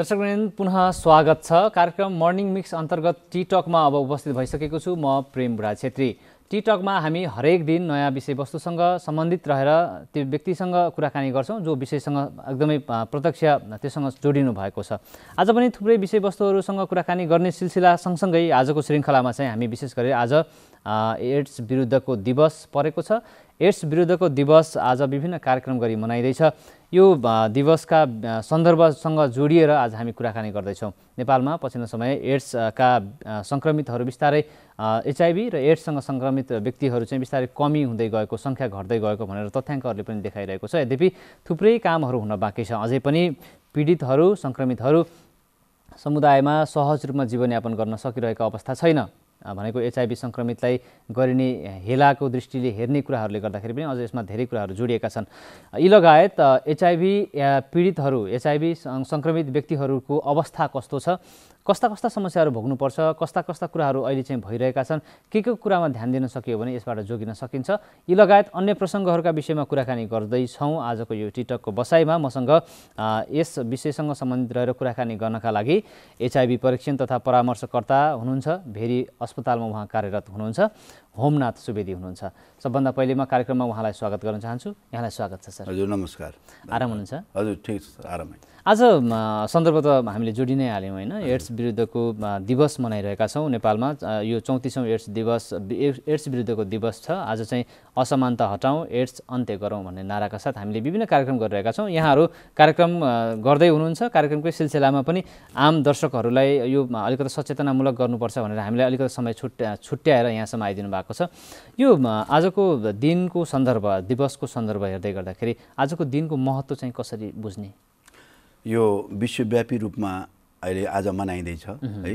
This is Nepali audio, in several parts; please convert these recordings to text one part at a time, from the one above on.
दर्शक पुनः स्वागत छ कार्यक्रम मर्निङ मिक्स अन्तर्गत टिटकमा अब उपस्थित भइसकेको छु म प्रेम बुढा छेत्री टिटकमा हामी हरेक दिन नयाँ विषयवस्तुसँग सम्बन्धित रहेर त्यो व्यक्तिसँग कुराकानी गर्छौँ जो विषयसँग एकदमै प्रत्यक्ष त्योसँग जोडिनु भएको छ आज पनि थुप्रै विषयवस्तुहरूसँग कुराकानी गर्ने सिलसिला सँगसँगै आजको श्रृङ्खलामा चाहिँ हामी विशेष गरी आज एड्स विरुद्धको दिवस परेको छ एड्स विरुद्धको दिवस आज विभिन्न कार्यक्रम गरी मनाइँदैछ यो दिवसका सन्दर्भसँग जोडिएर आज हामी कुराकानी गर्दैछौँ नेपालमा पछिल्लो समय एड्सका सङ्क्रमितहरू बिस्तारै एचआइभी र एड्ससँग सङ्क्रमित व्यक्तिहरू चाहिँ बिस्तारै कमी हुँदै गएको सङ्ख्या घट्दै गएको भनेर तथ्याङ्कहरूले पनि देखाइरहेको छ यद्यपि थुप्रै कामहरू हुन बाँकी छ अझै पनि पीडितहरू सङ्क्रमितहरू समुदायमा सहज रूपमा जीवनयापन गर्न सकिरहेको अवस्था छैन भनेको एचआइबी सङ्क्रमितलाई गरिने हेलाको दृष्टिले हेर्ने कुराहरूले गर्दाखेरि पनि अझ यसमा धेरै कुराहरू जोडिएका छन् यी लगायत एचआइभी पीडितहरू एचआइभी सङ्क्रमित व्यक्तिहरूको अवस्था कस्तो छ कस्ता कस्ता समस्याहरू भोग्नुपर्छ कस्ता कस्ता कुराहरू अहिले चाहिँ भइरहेका छन् के के कुरामा ध्यान दिन सकियो भने यसबाट जोगिन सकिन्छ यी लगायत अन्य प्रसङ्गहरूका विषयमा कुराकानी गर्दैछौँ आजको यो टिटकको बसाइमा मसँग यस विषयसँग सम्बन्धित रहेर कुराकानी गर्नका लागि एचआइभी परीक्षण तथा परामर्शकर्ता हुनुहुन्छ भेरी अस्पतालमा उहाँ कार्यरत हुनुहुन्छ होमनाथ सुवेदी हुनुहुन्छ सबभन्दा पहिले म कार्यक्रममा उहाँलाई स्वागत गर्न चाहन्छु यहाँलाई स्वागत छ सर हजुर नमस्कार आराम हुनुहुन्छ हजुर ठिक छ आरामै आज सन्दर्भ त हामीले जोडि नै हाल्यौँ होइन एड्स विरुद्धको दिवस मनाइरहेका छौँ नेपालमा यो चौतिसौँ एड्स दिवस एड्स विरुद्धको दिवस छ आज चाहिँ असमानता हटाउँ एड्स अन्त्य गरौँ भन्ने नाराका साथ हामीले विभिन्न कार्यक्रम गरिरहेका छौँ यहाँहरू कार्यक्रम गर्दै हुनुहुन्छ कार्यक्रमकै सिलसिलामा पनि आम दर्शकहरूलाई यो अलिकति सचेतनामूलक गर्नुपर्छ भनेर हामीलाई अलिकति समय छुट छुट्याएर यहाँसम्म आइदिनु भएको भएको छ यो आजको दिनको सन्दर्भ दिवसको सन्दर्भ हेर्दै गर्दाखेरि आजको दिनको महत्त्व चाहिँ कसरी बुझ्ने यो विश्वव्यापी रूपमा अहिले आज मनाइँदैछ है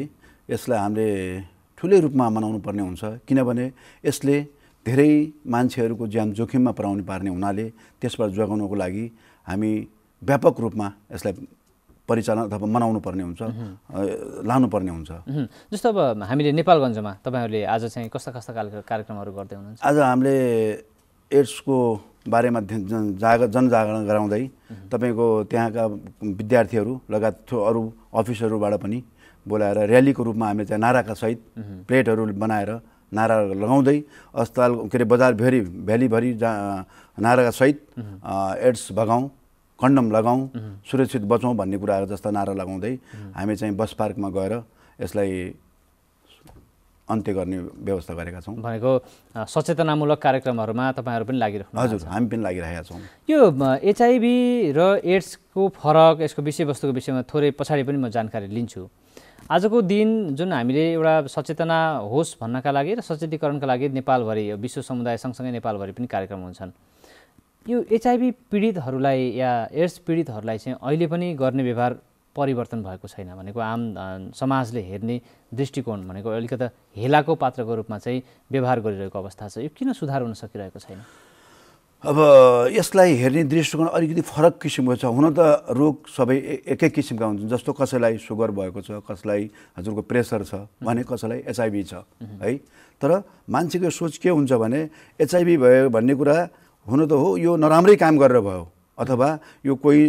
यसलाई हामीले ठुलै रूपमा मनाउनु पर्ने हुन्छ किनभने यसले धेरै मान्छेहरूको ज्यान जोखिममा पराउनु पार्ने हुनाले त्यसबाट जोगाउनको लागि हामी व्यापक रूपमा यसलाई परिचालन अथवा मनाउनु पर्ने हुन्छ लानुपर्ने हुन्छ जस्तो अब हामीले नेपालगञ्जमा तपाईँहरूले आज चाहिँ कस्ता कस्ता खालको कार्यक्रमहरू गर्दै हुनुहुन्छ आज हामीले एड्सको बारेमा जाग जनजागरण गराउँदै तपाईँको त्यहाँका विद्यार्थीहरू लगायत अरू अफिसहरूबाट पनि बोलाएर र्यालीको रूपमा हामीले त्यहाँ नाराका सहित प्लेटहरू बनाएर नारा लगाउँदै अस्पताल के अरे बजारभरि भ्यालीभरि जहाँ नाराका सहित एड्स भगाउँ कन्डम लगाउँ सुरक्षित बचौँ भन्ने कुराहरू जस्ता नारा लगाउँदै हामी चाहिँ बस पार्कमा गएर यसलाई अन्त्य गर्ने व्यवस्था गरेका छौँ भनेको सचेतनामूलक कार्यक्रमहरूमा तपाईँहरू पनि लागिरहनु हजुर हामी पनि लागिरहेका छौँ यो एचआइभी र एड्सको फरक यसको विषयवस्तुको विषयमा थोरै पछाडि पनि म जानकारी लिन्छु आजको दिन जुन हामीले एउटा सचेतना होस् भन्नका लागि र सचेतीकरणका लागि नेपालभरि विश्व समुदाय सँगसँगै नेपालभरि पनि कार्यक्रम हुन्छन् यो एचआइभी पीडितहरूलाई या एड्स पीडितहरूलाई चाहिँ अहिले पनि गर्ने व्यवहार परिवर्तन भएको छैन भनेको आम समाजले हेर्ने दृष्टिकोण भनेको अलिकति हेलाको पात्रको रूपमा चाहिँ व्यवहार गरिरहेको अवस्था छ यो किन सुधार हुन सकिरहेको छैन अब यसलाई हेर्ने दृष्टिकोण अलिकति फरक किसिमको छ हुन त रोग सबै एकै किसिमका हुन्छन् जस्तो कसैलाई सुगर भएको छ कसैलाई हजुरको प्रेसर छ भने कसैलाई एचआइभी छ है तर मान्छेको सोच के हुन्छ भने एचआइभी भयो भन्ने कुरा हुन त हो यो नराम्रै काम गरेर भयो अथवा यो कोही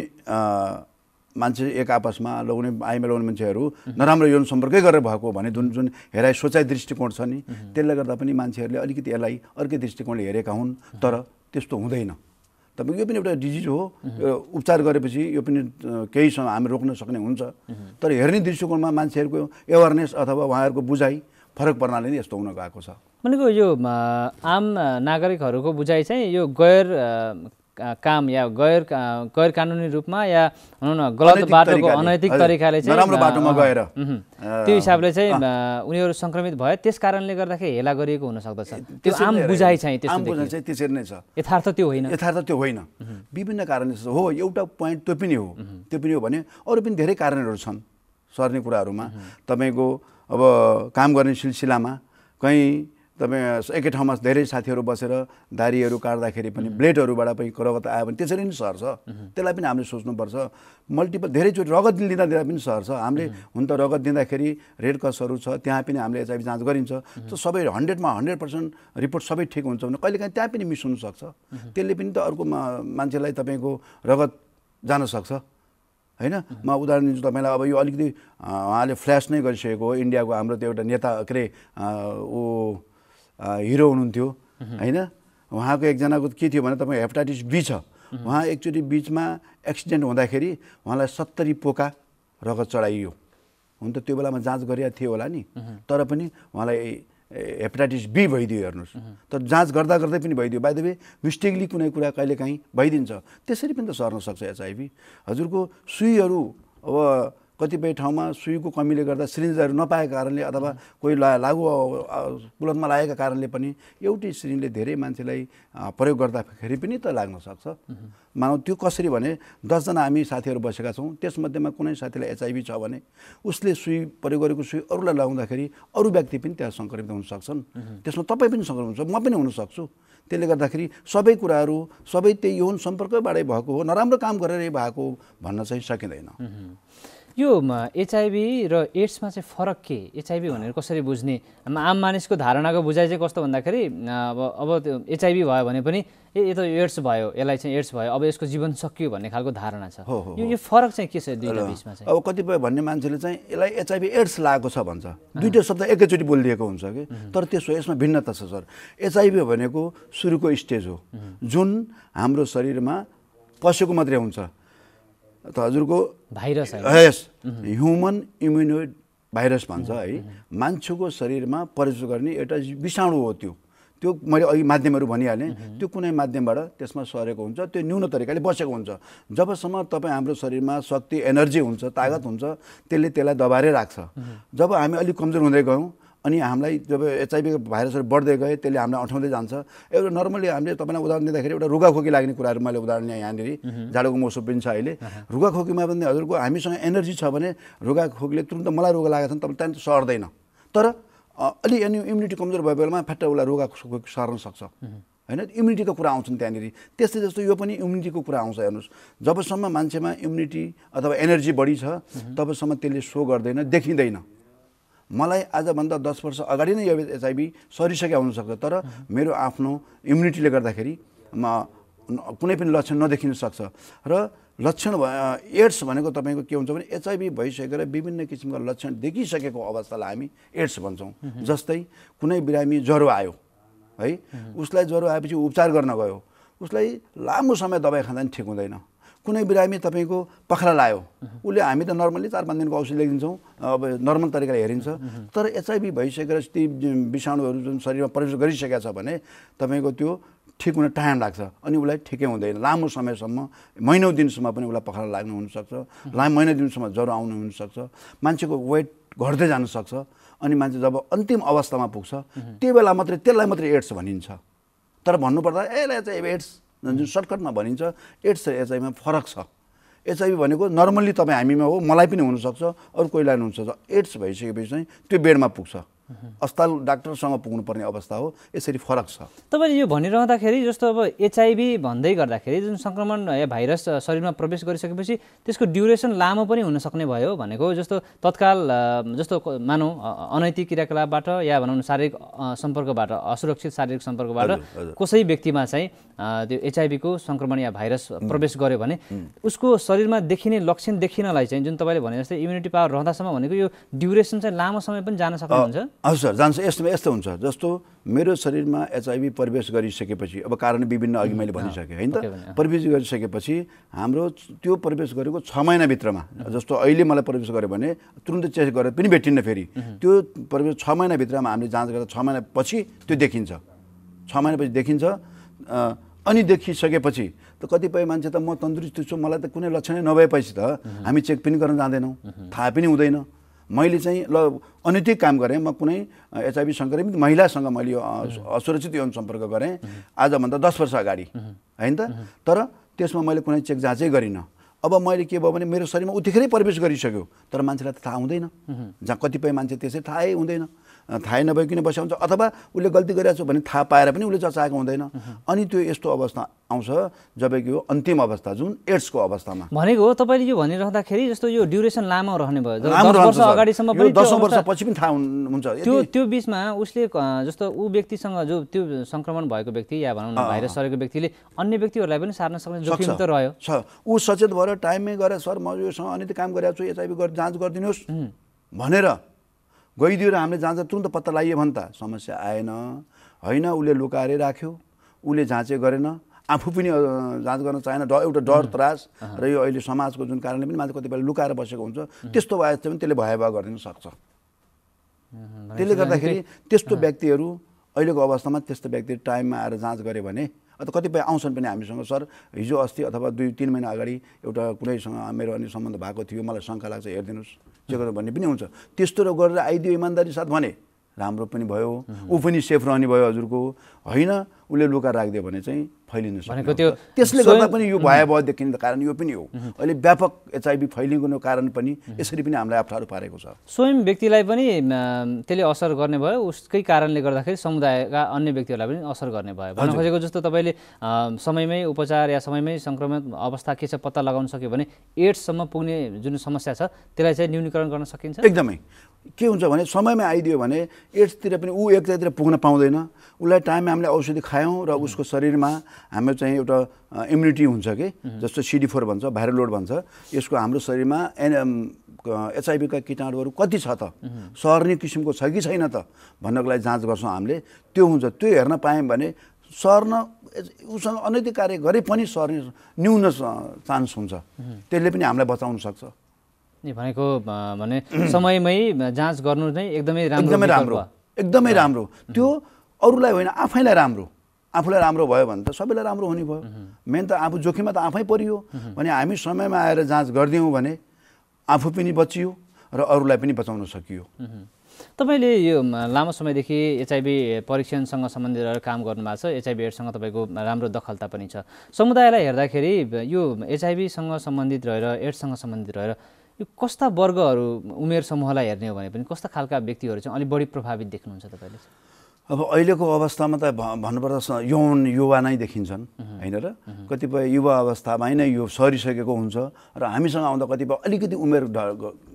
मान्छे एक आपसमा लगाउने आइमा लगाउने मान्छेहरू नराम्रो यौन सम्पर्कै गरेर भएको भने जुन जुन हेराइ सोचाइ दृष्टिकोण छ नि त्यसले गर्दा पनि मान्छेहरूले अलिकति यसलाई अर्कै दृष्टिकोणले हेरेका हुन् तर त्यस्तो हुँदैन तपाईँको यो पनि एउटा डिजिज हो उपचार गरेपछि यो पनि केही समय हामी रोक्न सक्ने हुन्छ तर हेर्ने दृष्टिकोणमा मान्छेहरूको एवेरनेस अथवा उहाँहरूको बुझाइ फरक पर्नाले नै यस्तो हुन गएको छ भनेको यो आम नागरिकहरूको बुझाइ चाहिँ यो गैर काम या गैर गैर कानुनी रूपमा या भनौँ न गलत बाटोको अनैतिक तरिकाले चाहिँ राम्रो बाटोमा गएर त्यो हिसाबले चाहिँ उनीहरू सङ्क्रमित भए त्यस कारणले गर्दाखेरि हेला गरिएको हुन सक्दछ त्यो आम बुझाइ चाहिँ त्यसरी नै छ यथार्थ त्यो होइन यथार्थ त्यो होइन विभिन्न कारणले हो एउटा पोइन्ट त्यो पनि हो त्यो पनि हो भने अरू पनि धेरै कारणहरू छन् सर्ने कुराहरूमा तपाईँको अब काम गर्ने सिलसिलामा कहीँ तपाईँ एकै ठाउँमा धेरै साथीहरू बसेर दारीहरू काट्दाखेरि पनि ब्लेडहरूबाट पनि रगत आयो भने त्यसरी नै सर्छ त्यसलाई पनि हामीले सोच्नुपर्छ मल्टिपल धेरैचोटि रगत लिँदा दिँदा पनि सर्छ हामीले हुन त रगत दिँदाखेरि रेड कसहरू छ त्यहाँ पनि हामीले एचआइभी जाँच गरिन्छ त्यो सबै हन्ड्रेडमा हन्ड्रेड पर्सेन्ट रिपोर्ट सबै ठिक हुन्छ भने कहिलेकाहीँ त्यहाँ पनि मिस हुनसक्छ त्यसले पनि त अर्को मान्छेलाई तपाईँको रगत जान सक्छ होइन म उदाहरण दिन्छु तपाईँलाई अब यो अलिकति उहाँले फ्ल्यास नै गरिसकेको हो इन्डियाको हाम्रो त्यो एउटा नेता के अरे ऊ हिरो हुनुहुन्थ्यो होइन उहाँको एकजनाको के थियो भने तपाईँको हेपाटाइटिस बी छ उहाँ एकचोटि बिचमा एक्सिडेन्ट हुँदाखेरि उहाँलाई सत्तरी पोका रगत चढाइयो हुन त त्यो बेलामा जाँच गरिएको थियो होला नि तर पनि उहाँलाई हेपाटाइटिस बी भइदियो हेर्नुहोस् तर जाँच गर्दा गर्दै पनि भइदियो बाई द मिस्टेकली कुनै कुरा कहिलेकाहीँ भइदिन्छ त्यसरी पनि त सर्न सक्छ एचआइभी हजुरको सुईहरू अब कतिपय ठाउँमा सुईको कमीले गर्दा सिरिन्जहरू नपाएको कारणले अथवा कोही ला लागु कुलतमा लागेका कारणले पनि एउटै सिरिन्जले धेरै मान्छेलाई प्रयोग गर्दाखेरि पनि त लाग्न सक्छ मानव त्यो कसरी भने दसजना हामी साथीहरू बसेका छौँ त्यसमध्येमा कुनै साथीलाई एचआइभी छ भने उसले सुई प्रयोग गरेको सुई अरूलाई लगाउँदाखेरि अरू व्यक्ति पनि त्यहाँ सङ्क्रमित हुन सक्छन् त्यसमा तपाईँ पनि सङ्क्रमित हुन्छ म पनि हुनसक्छु त्यसले गर्दाखेरि सबै कुराहरू सबै त्यही यौन सम्पर्कबाटै भएको हो नराम्रो काम गरेरै भएको भन्न चाहिँ सकिँदैन यो एचआइभी र एड्समा चाहिँ फरक के एचआइभी भनेर कसरी बुझ्ने आम मानिसको धारणाको बुझाइ चाहिँ कस्तो भन्दाखेरि अब अब त्यो एचआइभी भयो भने पनि ए यो त एड्स भयो यसलाई चाहिँ एड्स भयो अब यसको जीवन सकियो भन्ने खालको धारणा छ यो यो फरक चाहिँ के छ दुईवटा बिचमा चाहिँ अब कतिपय भन्ने मान्छेले चाहिँ यसलाई एचआइभी एड्स लागेको छ भन्छ दुइटै शब्द एकैचोटि बोलिदिएको हुन्छ कि तर त्यसो यसमा भिन्नता छ सर एचआइभी भनेको सुरुको स्टेज हो जुन हाम्रो शरीरमा पसेको मात्रै हुन्छ त हजुरको भाइरस यस ह्युमन इम्युनोइड भाइरस भन्छ है मान्छेको शरीरमा प्रवेश गर्ने एउटा विषाणु हो त्यो त्यो मैले अघि माध्यमहरू भनिहालेँ त्यो कुनै माध्यमबाट त्यसमा सरेको हुन्छ त्यो न्यून तरिकाले बसेको हुन्छ जबसम्म तपाईँ हाम्रो शरीरमा शक्ति एनर्जी हुन्छ तागत हुन्छ त्यसले त्यसलाई दबाएर राख्छ जब हामी अलिक कमजोर हुँदै गयौँ अनि हामीलाई जब एचआइभीको भाइरसहरू बढ्दै गए त्यसले हामीलाई अठाउँदै जान्छ एउटा नर्मली हामीले तपाईँलाई उदाहरण दिँदाखेरि एउटा रुगाखोकी लाग्ने कुराहरू मैले उदाहरण यहाँ यहाँनिर जाडोको मौसम पनि छ अहिले रुगाखोकीमा पनि हजुरको हामीसँग एनर्जी छ भने रुगाखोकीले तुरन्त मलाई रोग लागेको छ भने तपाईँ त्यहाँदेखि सर्दैन तर अलि अनि इम्युनिटी कमजोर भयो बेलामा फ्याट्टा उसलाई रुगाखोकी सर्न सक्छ होइन इम्युनिटीको कुरा आउँछन् त्यहाँनिर त्यस्तै जस्तो यो पनि इम्युनिटीको कुरा आउँछ हेर्नुहोस् जबसम्म मान्छेमा इम्युनिटी अथवा एनर्जी बढी छ तबसम्म त्यसले सो गर्दैन देखिँदैन मलाई आजभन्दा दस वर्ष अगाडि नै यो एचआइबी सरिसकेका हुनसक्छ तर मेरो आफ्नो इम्युनिटीले गर्दाखेरि म कुनै पनि लक्षण नदेखिन सक्छ र लक्षण एड्स भनेको तपाईँको के हुन्छ भने एचआइबी भइसकेर विभिन्न किसिमका लक्षण देखिसकेको अवस्थालाई हामी एड्स भन्छौँ जस्तै कुनै बिरामी ज्वरो आयो है उसलाई ज्वरो आएपछि उपचार गर्न गयो उसलाई लामो समय दबाई खाँदा पनि ठिक हुँदैन कुनै बिरामी तपाईँको पखरा लायो उसले हामी त नर्मल्ली चार पाँच दिनको औषधि लेखिदिन्छौँ अब नर्मल तरिकाले हेरिन्छ तर एचआइभी भइसकेर ती विषाणुहरू जुन शरीरमा प्रवेश गरिसकेका छ भने तपाईँको त्यो ठिक हुन टाइम लाग्छ अनि उसलाई ठिकै हुँदैन लामो समयसम्म महिनौ दिनसम्म पनि उसलाई पखरा लाग्नु हुनसक्छ लामो महिना दिनसम्म ज्वरो आउनु हुनसक्छ मान्छेको वेट घट्दै जानुसक्छ अनि मान्छे जब अन्तिम अवस्थामा पुग्छ त्यो बेला मात्रै त्यसलाई मात्रै एड्स भनिन्छ तर भन्नुपर्दा यसलाई चाहिँ एड्स जुन सर्टकटमा भनिन्छ एड्स र एचआइमा फरक छ एचआइभी भनेको नर्मल्ली तपाईँ हामीमा हो मलाई पनि हुनसक्छ अरू कोहीलाई हुनसक्छ एड्स भइसकेपछि चाहिँ त्यो बेडमा पुग्छ अस्पताल डाक्टरसँग पुग्नुपर्ने अवस्था हो यसरी फरक छ तपाईँले यो भनिरहँदाखेरि जस्तो अब एचआइभी भन्दै गर्दाखेरि जुन सङ्क्रमण या भाइरस शरीरमा प्रवेश गरिसकेपछि त्यसको ड्युरेसन लामो पनि हुनसक्ने भयो भनेको जस्तो तत्काल जस्तो मानौँ अनैतिक क्रियाकलापबाट या भनौँ शारीरिक सम्पर्कबाट असुरक्षित शारीरिक सम्पर्कबाट कसै व्यक्तिमा चाहिँ त्यो एचआइभीको सङ्क्रमण या भाइरस प्रवेश गर्यो भने उसको शरीरमा देखिने लक्षण देखिनलाई चाहिँ जुन तपाईँले भने जस्तै इम्युनिटी पावर रहँदासम्म भनेको यो ड्युरेसन चाहिँ लामो समय पनि जान सक्नुहुन्छ हजुर सर जान्छ यस्तोमा यस्तो हुन्छ जस्तो मेरो शरीरमा एचआइभी प्रवेश गरिसकेपछि अब कारण विभिन्न अघि मैले भनिसकेँ होइन त प्रवेश गरिसकेपछि हाम्रो त्यो प्रवेश गरेको छ महिनाभित्रमा जस्तो अहिले मलाई प्रवेश गऱ्यो भने तुरन्तै चेक गरेर पनि भेटिन्न फेरि त्यो प्रवेश छ महिनाभित्रमा हामीले जाँच गर्दा छ महिनापछि त्यो देखिन्छ छ महिनापछि देखिन्छ अनि देखिसकेपछि त कतिपय मान्छे त म तन्दुरुस्त छु मलाई त कुनै लक्षणै नभएपछि त हामी चेक पनि गर्न जाँदैनौँ थाहा पनि हुँदैन मैले चाहिँ ल अनैतिक काम गरेँ म कुनै एचआइबी सङ्क्रमित महिलासँग मैले यो असुरक्षित यौन सम्पर्क गरेँ आजभन्दा दस वर्ष अगाडि होइन त तर त्यसमा मैले कुनै चेक जाँचै गरिनँ अब मैले के भयो भने मेरो शरीरमा उतिखेरै प्रवेश गरिसक्यो तर मान्छेलाई त थाहा हुँदैन जहाँ कतिपय मान्छे त्यसै थाहै हुँदैन थाहै नभइकन किन बसाउँछ अथवा उसले गल्ती गरिरहेको छ भने थाहा पाएर पनि उसले चचाएको हुँदैन अनि त्यो यस्तो अवस्था आउँछ जब कि यो अन्तिम अवस्था जुन एड्सको अवस्थामा भनेको तपाईँले यो भनिरहँदाखेरि जस्तो यो ड्युरेसन लामो रहने भयो वर्ष अगाडिसम्म पनि वर्षपछि पनि थाहा हुन्छ त्यो त्यो बिचमा उसले जस्तो ऊ व्यक्तिसँग जो त्यो सङ्क्रमण भएको व्यक्ति या भनौँ न भाइरस सरेको व्यक्तिले अन्य व्यक्तिहरूलाई पनि सार्न सक्ने जोखिम त रह्यो छ ऊ सचेत भएर टाइममै गएर सर म योसँग त काम गरेको छु एचआइभी जाँच गरिदिनुहोस् भनेर गइदियो र हामीले जाँच तुरन्त पत्ता लगाइयो भने त समस्या आएन होइन उसले लुकाएरै राख्यो उसले जाँचै गरेन आफू पनि जाँच गर्न चाहेन ड एउटा डर त्रास र यो अहिले समाजको जुन कारणले पनि मान्छे कतिपय लुकाएर बसेको हुन्छ त्यस्तो भए चाहिँ पनि त्यसले भयावह गरिदिन सक्छ त्यसले गर्दाखेरि त्यस्तो व्यक्तिहरू अहिलेको अवस्थामा त्यस्तो व्यक्ति टाइममा आएर जाँच गऱ्यो भने अन्त कतिपय आउँछन् पनि हामीसँग सर हिजो अस्ति अथवा दुई तिन महिना अगाडि एउटा कुनैसँग मेरो अनि सम्बन्ध भएको थियो मलाई शङ्का लाग्छ हेरिदिनुहोस् जे गर्नु भन्ने पनि हुन्छ त्यस्तो र गरेर आइदियो इमान्दारी साथ भने राम्रो पनि भयो ऊ पनि सेफ रहने भयो हजुरको होइन उसले लुगा राखिदियो भने चाहिँ फैलिनु भनेको त्यो त्यसले गर्दा पनि यो भयावह देखिने कारण यो पनि हो अहिले व्यापक एचआइबी फैलिनुको कारण पनि यसरी पनि हामीलाई अप्ठ्यारो पारेको छ स्वयं व्यक्तिलाई पनि त्यसले असर गर्ने भयो उसकै कारणले गर्दाखेरि समुदायका अन्य व्यक्तिहरूलाई पनि असर गर्ने भयो भन्नु खोजेको जस्तो तपाईँले समयमै उपचार या समयमै सङ्क्रमित अवस्था के छ पत्ता लगाउन सक्यो भने एड्ससम्म पुग्ने जुन समस्या छ त्यसलाई चाहिँ न्यूनीकरण गर्न सकिन्छ एकदमै के हुन्छ भने समयमा आइदियो भने एड्सतिर पनि ऊ एकतातिर पुग्न पाउँदैन उसलाई टाइममा हामीले औषधि खा खायौँ र उसको शरीरमा हाम्रो चाहिँ एउटा इम्युनिटी हुन्छ कि जस्तो सिडी फोर भन्छ भाइरल लोड भन्छ यसको हाम्रो शरीरमा एन एचआइभीका किटाणुहरू कति छ त सर्ने किसिमको छ कि छैन त भन्नको लागि जाँच गर्छौँ हामीले त्यो हुन्छ त्यो हेर्न पायौँ भने सर्न उसँग अनैतिक कार्य गरे पनि सर्ने न्यून चान्स हुन्छ त्यसले पनि हामीलाई बचाउन सक्छ भनेको भने समयमै जाँच गर्नु नै एकदमै राम्रो एकदमै राम्रो एकदमै राम्रो त्यो अरूलाई होइन आफैलाई राम्रो आफूलाई राम्रो भयो भने त सबैलाई राम्रो हुने भयो मेन त आफू जोखिममा त आफै परियो भने हामी समयमा आएर जाँच गरिदियौँ भने आफू पनि बचियो र अरूलाई पनि बचाउन सकियो तपाईँले यो लामो समयदेखि एचआइबी परीक्षणसँग सम्बन्धित रहेर काम गर्नुभएको छ एचआइबी एडसँग तपाईँको राम्रो दखलता पनि छ समुदायलाई हेर्दाखेरि यो एचआइबीसँग सम्बन्धित रहेर एड्ससँग सम्बन्धित रहेर यो कस्ता वर्गहरू उमेर समूहलाई हेर्ने हो भने पनि कस्ता खालका व्यक्तिहरू चाहिँ अलिक बढी प्रभावित देख्नुहुन्छ तपाईँले अब अहिलेको अवस्थामा त भन्नुपर्दा यौन युवा नै देखिन्छन् होइन र कतिपय युवा अवस्थामा नै यो सरिसकेको हुन्छ र हामीसँग आउँदा कतिपय अलिकति उमेर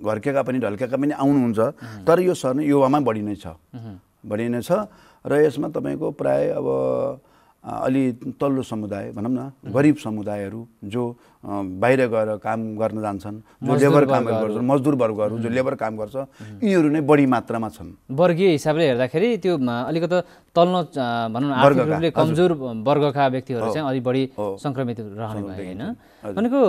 घर्केका पनि ढल्केका पनि आउनुहुन्छ तर यो सर्ने युवामा बढी नै छ बढी नै छ र यसमा तपाईँको प्राय अब अलि तल्लो समुदाय भनौँ न गरिब समुदायहरू जो बाहिर गएर काम गर्न जान्छन् जो लेबर काम गर्छन् मजदुर वर्गहरू जो लेबर काम गर्छ यिनीहरू नै बढी मात्रामा छन् वर्गीय हिसाबले हेर्दाखेरि त्यो अलिकति तल्लो भनौँ न कमजोर वर्गका व्यक्तिहरू चाहिँ अलिक बढी सङ्क्रमित रहनुभयो भयो होइन भनेको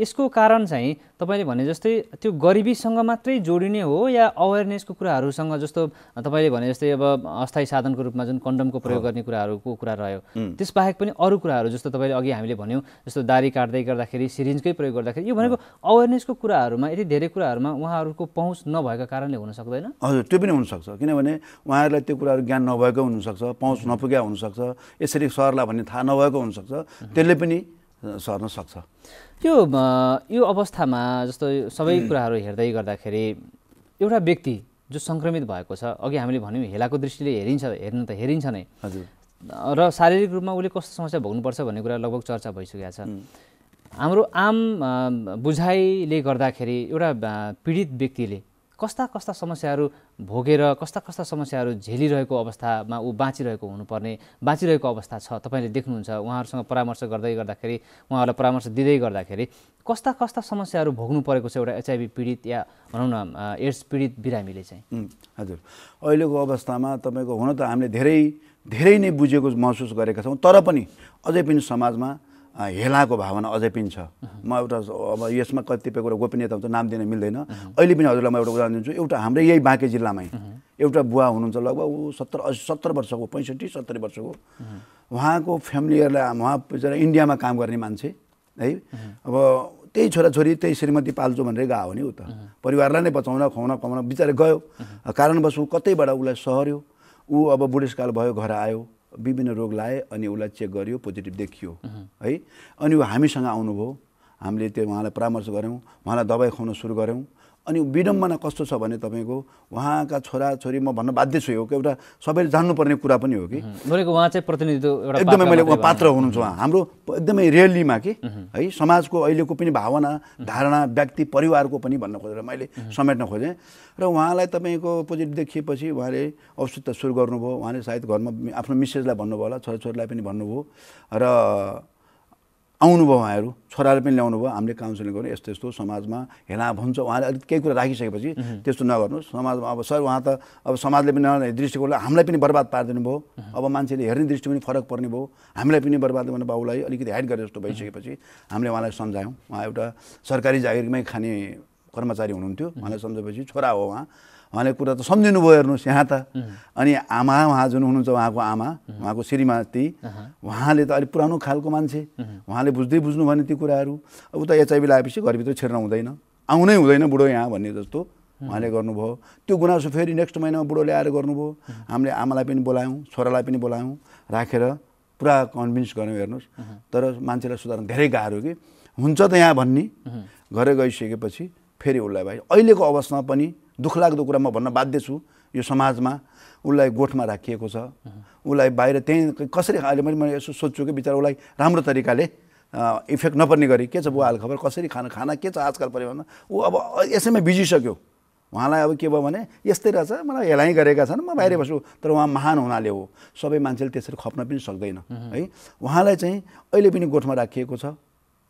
यसको कारण चाहिँ तपाईँले भने जस्तै त्यो गरिबीसँग मात्रै जोडिने हो या अवेरनेसको कुराहरूसँग जस्तो तपाईँले भने जस्तै अब अस्थायी साधनको रूपमा जुन कन्डमको प्रयोग गर्ने कुराहरूको कुरा रह्यो त्यसबाहेक पनि अरू कुराहरू जस्तो तपाईँले अघि हामीले भन्यौँ जस्तो दारी काट्दै गर्दाखेरि सिरिन्जकै प्रयोग गर्दाखेरि यो भनेको अवेरनेसको कुराहरूमा यति धेरै कुराहरूमा उहाँहरूको पहुँच नभएको कारणले हुन सक्दैन हजुर त्यो पनि हुनसक्छ किनभने उहाँहरूलाई त्यो कुराहरू ज्ञान नभएको हुनसक्छ पहुँच नपुगेका हुनसक्छ यसरी सरलाई भन्ने थाहा नभएको हुनसक्छ त्यसले पनि सर्न सक्छ यो यो अवस्थामा जस्तो सबै कुराहरू हेर्दै गर्दाखेरि एउटा व्यक्ति जो सङ्क्रमित भएको छ अघि हामीले भन्यौँ हेलाको दृष्टिले हेरिन्छ हेर्नु त हेरिन्छ नै हजुर र शारीरिक रूपमा उसले कस्तो समस्या भोग्नुपर्छ भन्ने कुरा लगभग चर्चा भइसकेको छ हाम्रो आम बुझाइले गर्दाखेरि एउटा पीडित व्यक्तिले कस्ता कस्ता समस्याहरू भोगेर कस्ता कस्ता समस्याहरू झेलिरहेको अवस्थामा ऊ बाँचिरहेको हुनुपर्ने बाँचिरहेको अवस्था छ तपाईँले देख्नुहुन्छ उहाँहरूसँग परामर्श गर्दै गर्दाखेरि उहाँहरूलाई परामर्श दिँदै गर्दाखेरि कस्ता कस्ता समस्याहरू भोग्नु परेको छ एउटा एचआइभी पीडित या भनौँ न एड्स पीडित बिरामीले चाहिँ हजुर अहिलेको अवस्थामा तपाईँको हुन त हामीले धेरै धेरै नै बुझेको महसुस गरेका छौँ तर पनि अझै पनि समाजमा हेलाको भावना अझै पनि छ म एउटा अब यसमा कतिपय कुरा गोपनीयता हुन्छ नाम दिन मिल्दैन अहिले पनि हजुरलाई म एउटा उदाहरण दिन्छु एउटा हाम्रै यही बाँके जिल्लामै एउटा बुवा हुनुहुन्छ लगभग ऊ सत्तर असी सत्तर वर्षको पैँसठी सत्तरी वर्षको उहाँको फ्यामिलीहरूलाई उहाँ इन्डियामा काम गर्ने मान्छे है अब त्यही छोराछोरी त्यही श्रीमती पाल्छु भनेर गएको नि ऊ त परिवारलाई नै बचाउन खुवाउन खुवाउन बिचारे गयो कारणवश ऊ कतैबाट उसलाई सहर्यो ऊ अब बुढेसकाल भयो घर आयो विभिन्न रोग लाए अनि उसलाई चेक गरियो पोजिटिभ देखियो है अनि ऊ हामीसँग आउनुभयो हामीले त्यो उहाँलाई परामर्श गऱ्यौँ उहाँलाई दबाई खुवाउन सुरु गऱ्यौँ अनि विडम्बना कस्तो छ भने तपाईँको उहाँका छोराछोरी म भन्न बाध्य छु यो एउटा सबैले जान्नुपर्ने कुरा पनि हो कि उहाँ चाहिँ प्रतिनिधित्व एकदमै मैले उहाँ पात्र हुनुहुन्छ उहाँ हाम्रो एकदमै रेलीमा कि है समाजको अहिलेको पनि भावना धारणा व्यक्ति परिवारको पनि भन्न खोजेर मैले समेट्न खोजेँ र उहाँलाई तपाईँको पोजिटिभ देखिएपछि उहाँले औषध त सुरु गर्नुभयो उहाँले सायद घरमा आफ्नो मिसेजलाई भन्नुभयो होला छोराछोरीलाई पनि भन्नुभयो र आउनुभयो उहाँहरू छोराले पनि ल्याउनु भयो हामीले काउन्सिलिङ गर्नु यस्तो यस्तो समाजमा हेला भन्छ उहाँले अलिक केही कुरा राखिसकेपछि त्यस्तो नगर्नुहोस् समाजमा अब सर उहाँ त अब समाजले पनि नहेर्ने दृष्टिकोण हामीलाई पनि बर्बाद पारिदिनु भयो अब मान्छेले हेर्ने दृष्टि पनि फरक पर्ने भयो हामीलाई पनि बर्बाद गर्ने बाउलाई अलिकति हाइड गरे जस्तो भइसकेपछि हामीले उहाँलाई सम्झायौँ उहाँ एउटा सरकारी जागिरमै खाने कर्मचारी हुनुहुन्थ्यो उहाँलाई सम्झेपछि छोरा हो उहाँ उहाँले कुरा त भयो हेर्नुहोस् यहाँ त अनि आमा उहाँ जुन हुनुहुन्छ उहाँको आमा उहाँको श्रीमाती उहाँले त अलिक पुरानो खालको मान्छे उहाँले बुझ्दै बुझ्नु भने ती कुराहरू अब त एचआइबी लगाएपछि घरभित्र छिर्न हुँदैन आउनै हुँदैन बुढो यहाँ भन्ने जस्तो उहाँले गर्नुभयो त्यो गुनासो फेरि नेक्स्ट महिनामा बुढो ल्याएर गर्नुभयो हामीले आमालाई पनि बोलायौँ छोरालाई पनि बोलायौँ राखेर पुरा कन्भिन्स गऱ्यौँ हेर्नुहोस् तर मान्छेलाई सुधार्नु धेरै गाह्रो कि हुन्छ त यहाँ भन्ने घरै गइसकेपछि फेरि उसलाई भाइ अहिलेको अवस्थामा पनि दुःखलाग्दो कुरा म भन्न बाध्य छु यो समाजमा उसलाई गोठमा राखिएको छ उसलाई बाहिर त्यहीँ कसरी अहिले पनि म यसो सोध्छु कि बिचरा उसलाई राम्रो तरिकाले इफेक्ट नपर्ने गरी के छ बुवा खबर कसरी खाना खाना के छ आजकल परिवारमा ऊ अब यसैमा बिजिसक्यो उहाँलाई अब के भयो भने यस्तै रहेछ मलाई हेलाइ गरेका छन् म बाहिर बस्छु तर उहाँ महान हुनाले हो सबै मान्छेले त्यसरी खप्न पनि सक्दैन है उहाँलाई चाहिँ अहिले पनि गोठमा राखिएको छ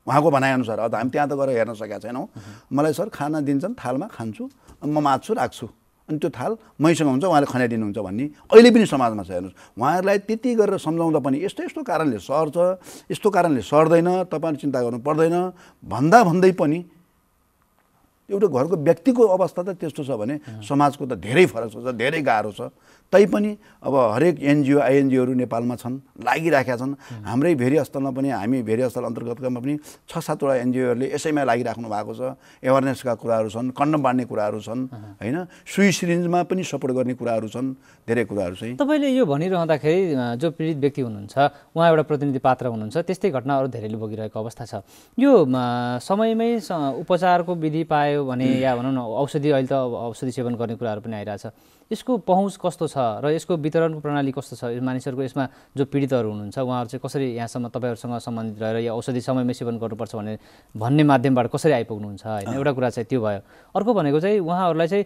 उहाँको भनाइअनुसार अन्त हामी त्यहाँ त गएर हेर्न सकेका छैनौँ मलाई सर खाना दिन्छन् थालमा खान्छु म माछु राख्छु अनि त्यो थाल मैसँग हुन्छ उहाँले खनाइदिनुहुन्छ भन्ने अहिले पनि समाजमा छ हेर्नुहोस् उहाँहरूलाई त्यति गरेर सम्झाउँदा पनि यस्तो यस्तो कारणले सर्छ यस्तो कारणले सर्दैन तपाईँले चिन्ता गर्नु पर्दैन भन्दा भन्दै पनि एउटा घरको व्यक्तिको अवस्था त त्यस्तो छ भने समाजको त धेरै फरक छ धेरै गाह्रो छ तैपनि अब हरेक एनजिओ आइएनजिओहरू नेपालमा छन् लागिराखेका छन् हाम्रै भेरी स्थलमा पनि हामी भेरी स्थल अन्तर्गतकामा पनि छ सातवटा एनजिओहरूले यसैमा लागिराख्नु भएको छ एवेरनेसका कुराहरू छन् कन्डम बाँड्ने कुराहरू छन् होइन सुई सिरिन्जमा पनि सपोर्ट गर्ने कुराहरू छन् धेरै कुराहरू चाहिँ तपाईँले यो भनिरहँदाखेरि जो पीडित व्यक्ति हुनुहुन्छ उहाँ एउटा प्रतिनिधि पात्र हुनुहुन्छ त्यस्तै घटनाहरू धेरैले भोगिरहेको अवस्था छ यो समयमै उपचारको विधि पाए आयो भने या भनौँ न औषधि अहिले त औषधि सेवन गर्ने कुराहरू पनि आइरहेछ यसको पहुँच कस्तो छ र यसको वितरणको प्रणाली कस्तो छ मानिसहरूको यसमा जो पीडितहरू हुनुहुन्छ उहाँहरू चाहिँ कसरी यहाँसम्म तपाईँहरूसँग सम्बन्धित रहेर या औषधि समयमै सेवन गर्नुपर्छ भने भन्ने माध्यमबाट कसरी आइपुग्नुहुन्छ होइन एउटा कुरा चाहिँ त्यो भयो अर्को भनेको चाहिँ उहाँहरूलाई चाहिँ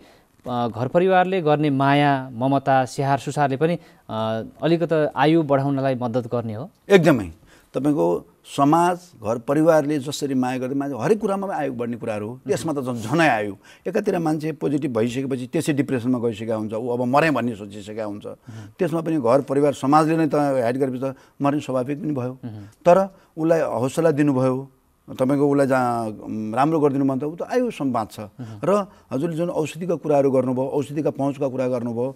घर परिवारले गर्ने माया ममता स्याहार सुसारले पनि अलिकति आयु बढाउनलाई मद्दत गर्ने हो एकदमै तपाईँको समाज घर परिवारले जसरी माया गर्दै मान्छे हरेक कुरामा आयोग बढ्ने कुराहरू हो त्यसमा त झन् झनै आयो एकातिर मान्छे पोजिटिभ भइसकेपछि त्यसै डिप्रेसनमा गइसकेका हुन्छ ऊ अब मरेँ भन्ने सोचिसकेका हुन्छ त्यसमा पनि घर परिवार समाजले नै त हेड गरेपछि त मर्ने स्वाभाविक पनि भयो तर उसलाई हौसला दिनुभयो तपाईँको उसलाई जहाँ राम्रो गरिदिनु त ऊ त आयुसम्म बाँच्छ र हजुरले जुन औषधिका कुराहरू गर्नुभयो औषधिका पहुँचका कुरा गर्नुभयो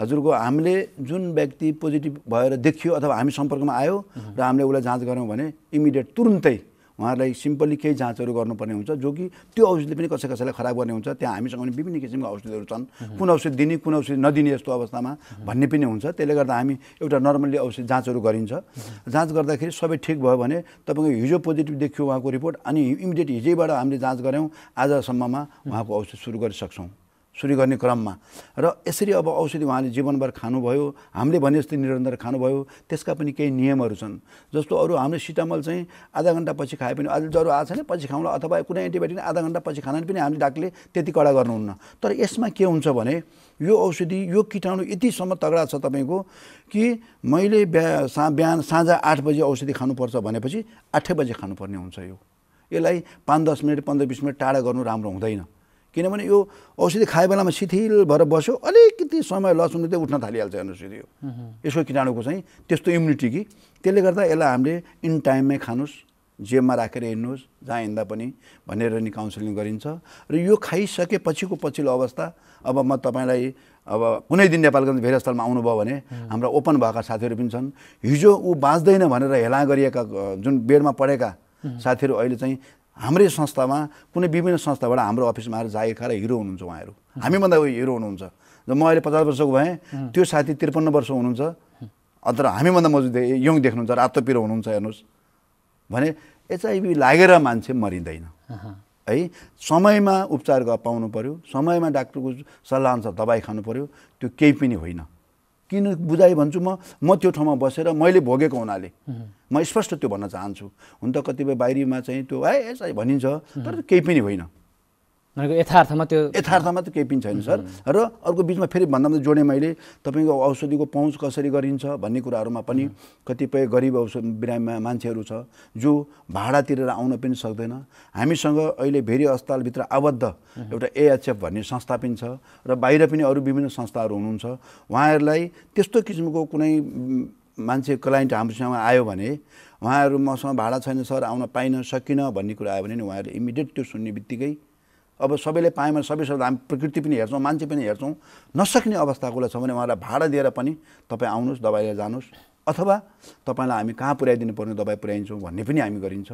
हजुरको हामीले जुन व्यक्ति पोजिटिभ भएर देखियो अथवा हामी सम्पर्कमा आयो र हामीले उसलाई जाँच गऱ्यौँ भने इमिडिएट तुरुन्तै उहाँहरूलाई सिम्पली केही जाँचहरू गर्नुपर्ने हुन्छ जो कि त्यो औषधि पनि कसै कसैलाई खराब गर्ने हुन्छ त्यहाँ हामीसँग पनि विभिन्न किसिमका औषधिहरू छन् कुन औषध दिने कुन औषध नदिने यस्तो अवस्थामा भन्ने पनि हुन्छ त्यसले गर्दा हामी एउटा नर्मल्ली औषधि जाँचहरू गरिन्छ जाँच गर्दाखेरि सबै ठिक भयो भने तपाईँको हिजो पोजिटिभ देखियो उहाँको रिपोर्ट अनि इमिडिएट हिजैबाट हामीले जाँच गऱ्यौँ आजसम्ममा उहाँको औषध सुरु गरिसक्छौँ सुरु गर्ने क्रममा र यसरी अब औषधि उहाँले जीवनभर खानुभयो हामीले भने जस्तै निरन्तर खानुभयो त्यसका पनि केही नियमहरू छन् जस्तो अरू हाम्रो सिटामल चाहिँ आधा घन्टा पछि खाए पनि अहिले ज्वरो आएको छैन पछि खाउँला अथवा कुनै एन्टिबायोटिक आधा घन्टा पछि खाना पनि हामीले डाक्टरले त्यति कडा गर्नुहुन्न तर यसमा के हुन्छ भने यो औषधि यो किटाणु यतिसम्म तगडा छ तपाईँको कि मैले बिहा सा बिहान साँझ आठ बजी औषधि खानुपर्छ भनेपछि आठै बजी खानुपर्ने हुन्छ यो यसलाई पाँच दस मिनट पन्ध्र बिस मिनट टाढा गर्नु राम्रो हुँदैन किनभने यो औषधि खाए बेलामा शिथिल भएर बस्यो अलिकति समय लस हुनु उठ्न थालिहाल्छ हेर्नुहोस् यो यसको किटाणुको चाहिँ त्यस्तो इम्युनिटी कि त्यसले गर्दा यसलाई हामीले इन टाइममै खानुहोस् जेबमा राखेर हिँड्नुहोस् जहाँ हिँड्दा पनि भनेर नि काउन्सिलिङ गरिन्छ र यो खाइसकेपछिको पछिल्लो अवस्था अब म तपाईँलाई अब कुनै दिन नेपालको भेरस्थलमा आउनुभयो भने हाम्रा ओपन भएका साथीहरू पनि छन् हिजो ऊ बाँच्दैन भनेर हेला गरिएका जुन बेडमा पढेका साथीहरू अहिले चाहिँ हाम्रै संस्थामा कुनै विभिन्न संस्थाबाट हाम्रो अफिसमा आएर जागिर खाएर हिरो हुनुहुन्छ उहाँहरू हामीभन्दा हिरो हुनुहुन्छ जब म अहिले पचास वर्षको भएँ त्यो साथी त्रिपन्न वर्ष हुनुहुन्छ अन्त हामीभन्दा मजुद यङ देख्नुहुन्छ रातोपिरो हुनुहुन्छ हेर्नुहोस् भने एचआइभी लागेर मान्छे मरिँदैन है समयमा उपचार पाउनु पऱ्यो समयमा डाक्टरको सल्लाह अनुसार दबाई खानु पऱ्यो त्यो केही पनि होइन किन बुझाइ भन्छु म म त्यो ठाउँमा बसेर मैले भोगेको हुनाले म स्पष्ट त्यो भन्न चाहन्छु हुन त कतिपय बाहिरीमा चाहिँ त्यो है यसलाई भनिन्छ तर केही पनि होइन यथार्थमा त्यो यथार्थमा त केही पनि छैन सर र अर्को बिचमा फेरि भन्दा पनि जोडेँ मैले तपाईँको औषधिको पहुँच कसरी गरिन्छ भन्ने कुराहरूमा पनि कतिपय गरिब औषध बिरामीमा मान्छेहरू छ जो भाडा तिरेर आउन पनि सक्दैन हामीसँग अहिले भेरी अस्पतालभित्र आबद्ध एउटा एएचएफ भन्ने संस्था पनि छ र बाहिर पनि अरू विभिन्न संस्थाहरू हुनुहुन्छ उहाँहरूलाई त्यस्तो किसिमको कुनै मान्छे क्लाइन्ट हाम्रोसँग आयो भने उहाँहरू मसँग भाडा छैन सर आउन पाइन सकिनँ भन्ने कुरा आयो भने नि उहाँहरूले इमिडिएट त्यो सुन्ने बित्तिकै अब सबैले पाएमा भने सबै हामी प्रकृति पनि हेर्छौँ मान्छे पनि हेर्छौँ नसक्ने अवस्थाकोलाई छ भने उहाँलाई भाडा दिएर पनि तपाईँ आउनुहोस् दबाई लिएर जानुहोस् अथवा तपाईँलाई हामी कहाँ पुर्याइदिनु पर्ने दबाई पुर्याइन्छौँ भन्ने पनि हामी गरिन्छ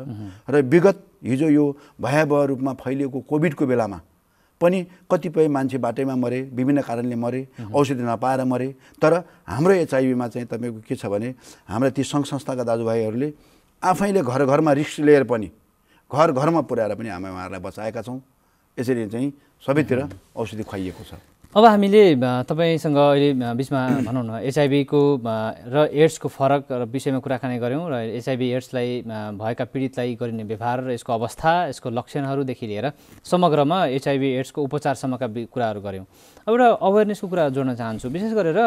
र विगत हिजो यो भयावह रूपमा फैलिएको कोभिडको बेलामा पनि कतिपय मान्छे बाटैमा मरे विभिन्न कारणले मरे औषधि नपाएर मरे तर हाम्रो एचआइभीमा चाहिँ तपाईँको के छ भने हाम्रा ती सङ्घ संस्थाका दाजुभाइहरूले आफैले घर घरमा रिस्क लिएर पनि घर घरमा पुर्याएर पनि हामी उहाँहरूलाई बचाएका छौँ यसरी चाहिँ सबैतिर औषधि खुवाइएको छ अब हामीले तपाईँसँग अहिले बिचमा भनौँ न एचआइभीको र एड्सको फरक र विषयमा कुराकानी गऱ्यौँ र एचआइभी एड्सलाई भएका पीडितलाई गरिने व्यवहार र यसको अवस्था यसको लक्षणहरूदेखि लिएर समग्रमा एचआइभी एड्सको उपचारसम्मका कुराहरू गऱ्यौँ अब एउटा अवेरनेसको कुरा जोड्न चाहन्छु विशेष गरेर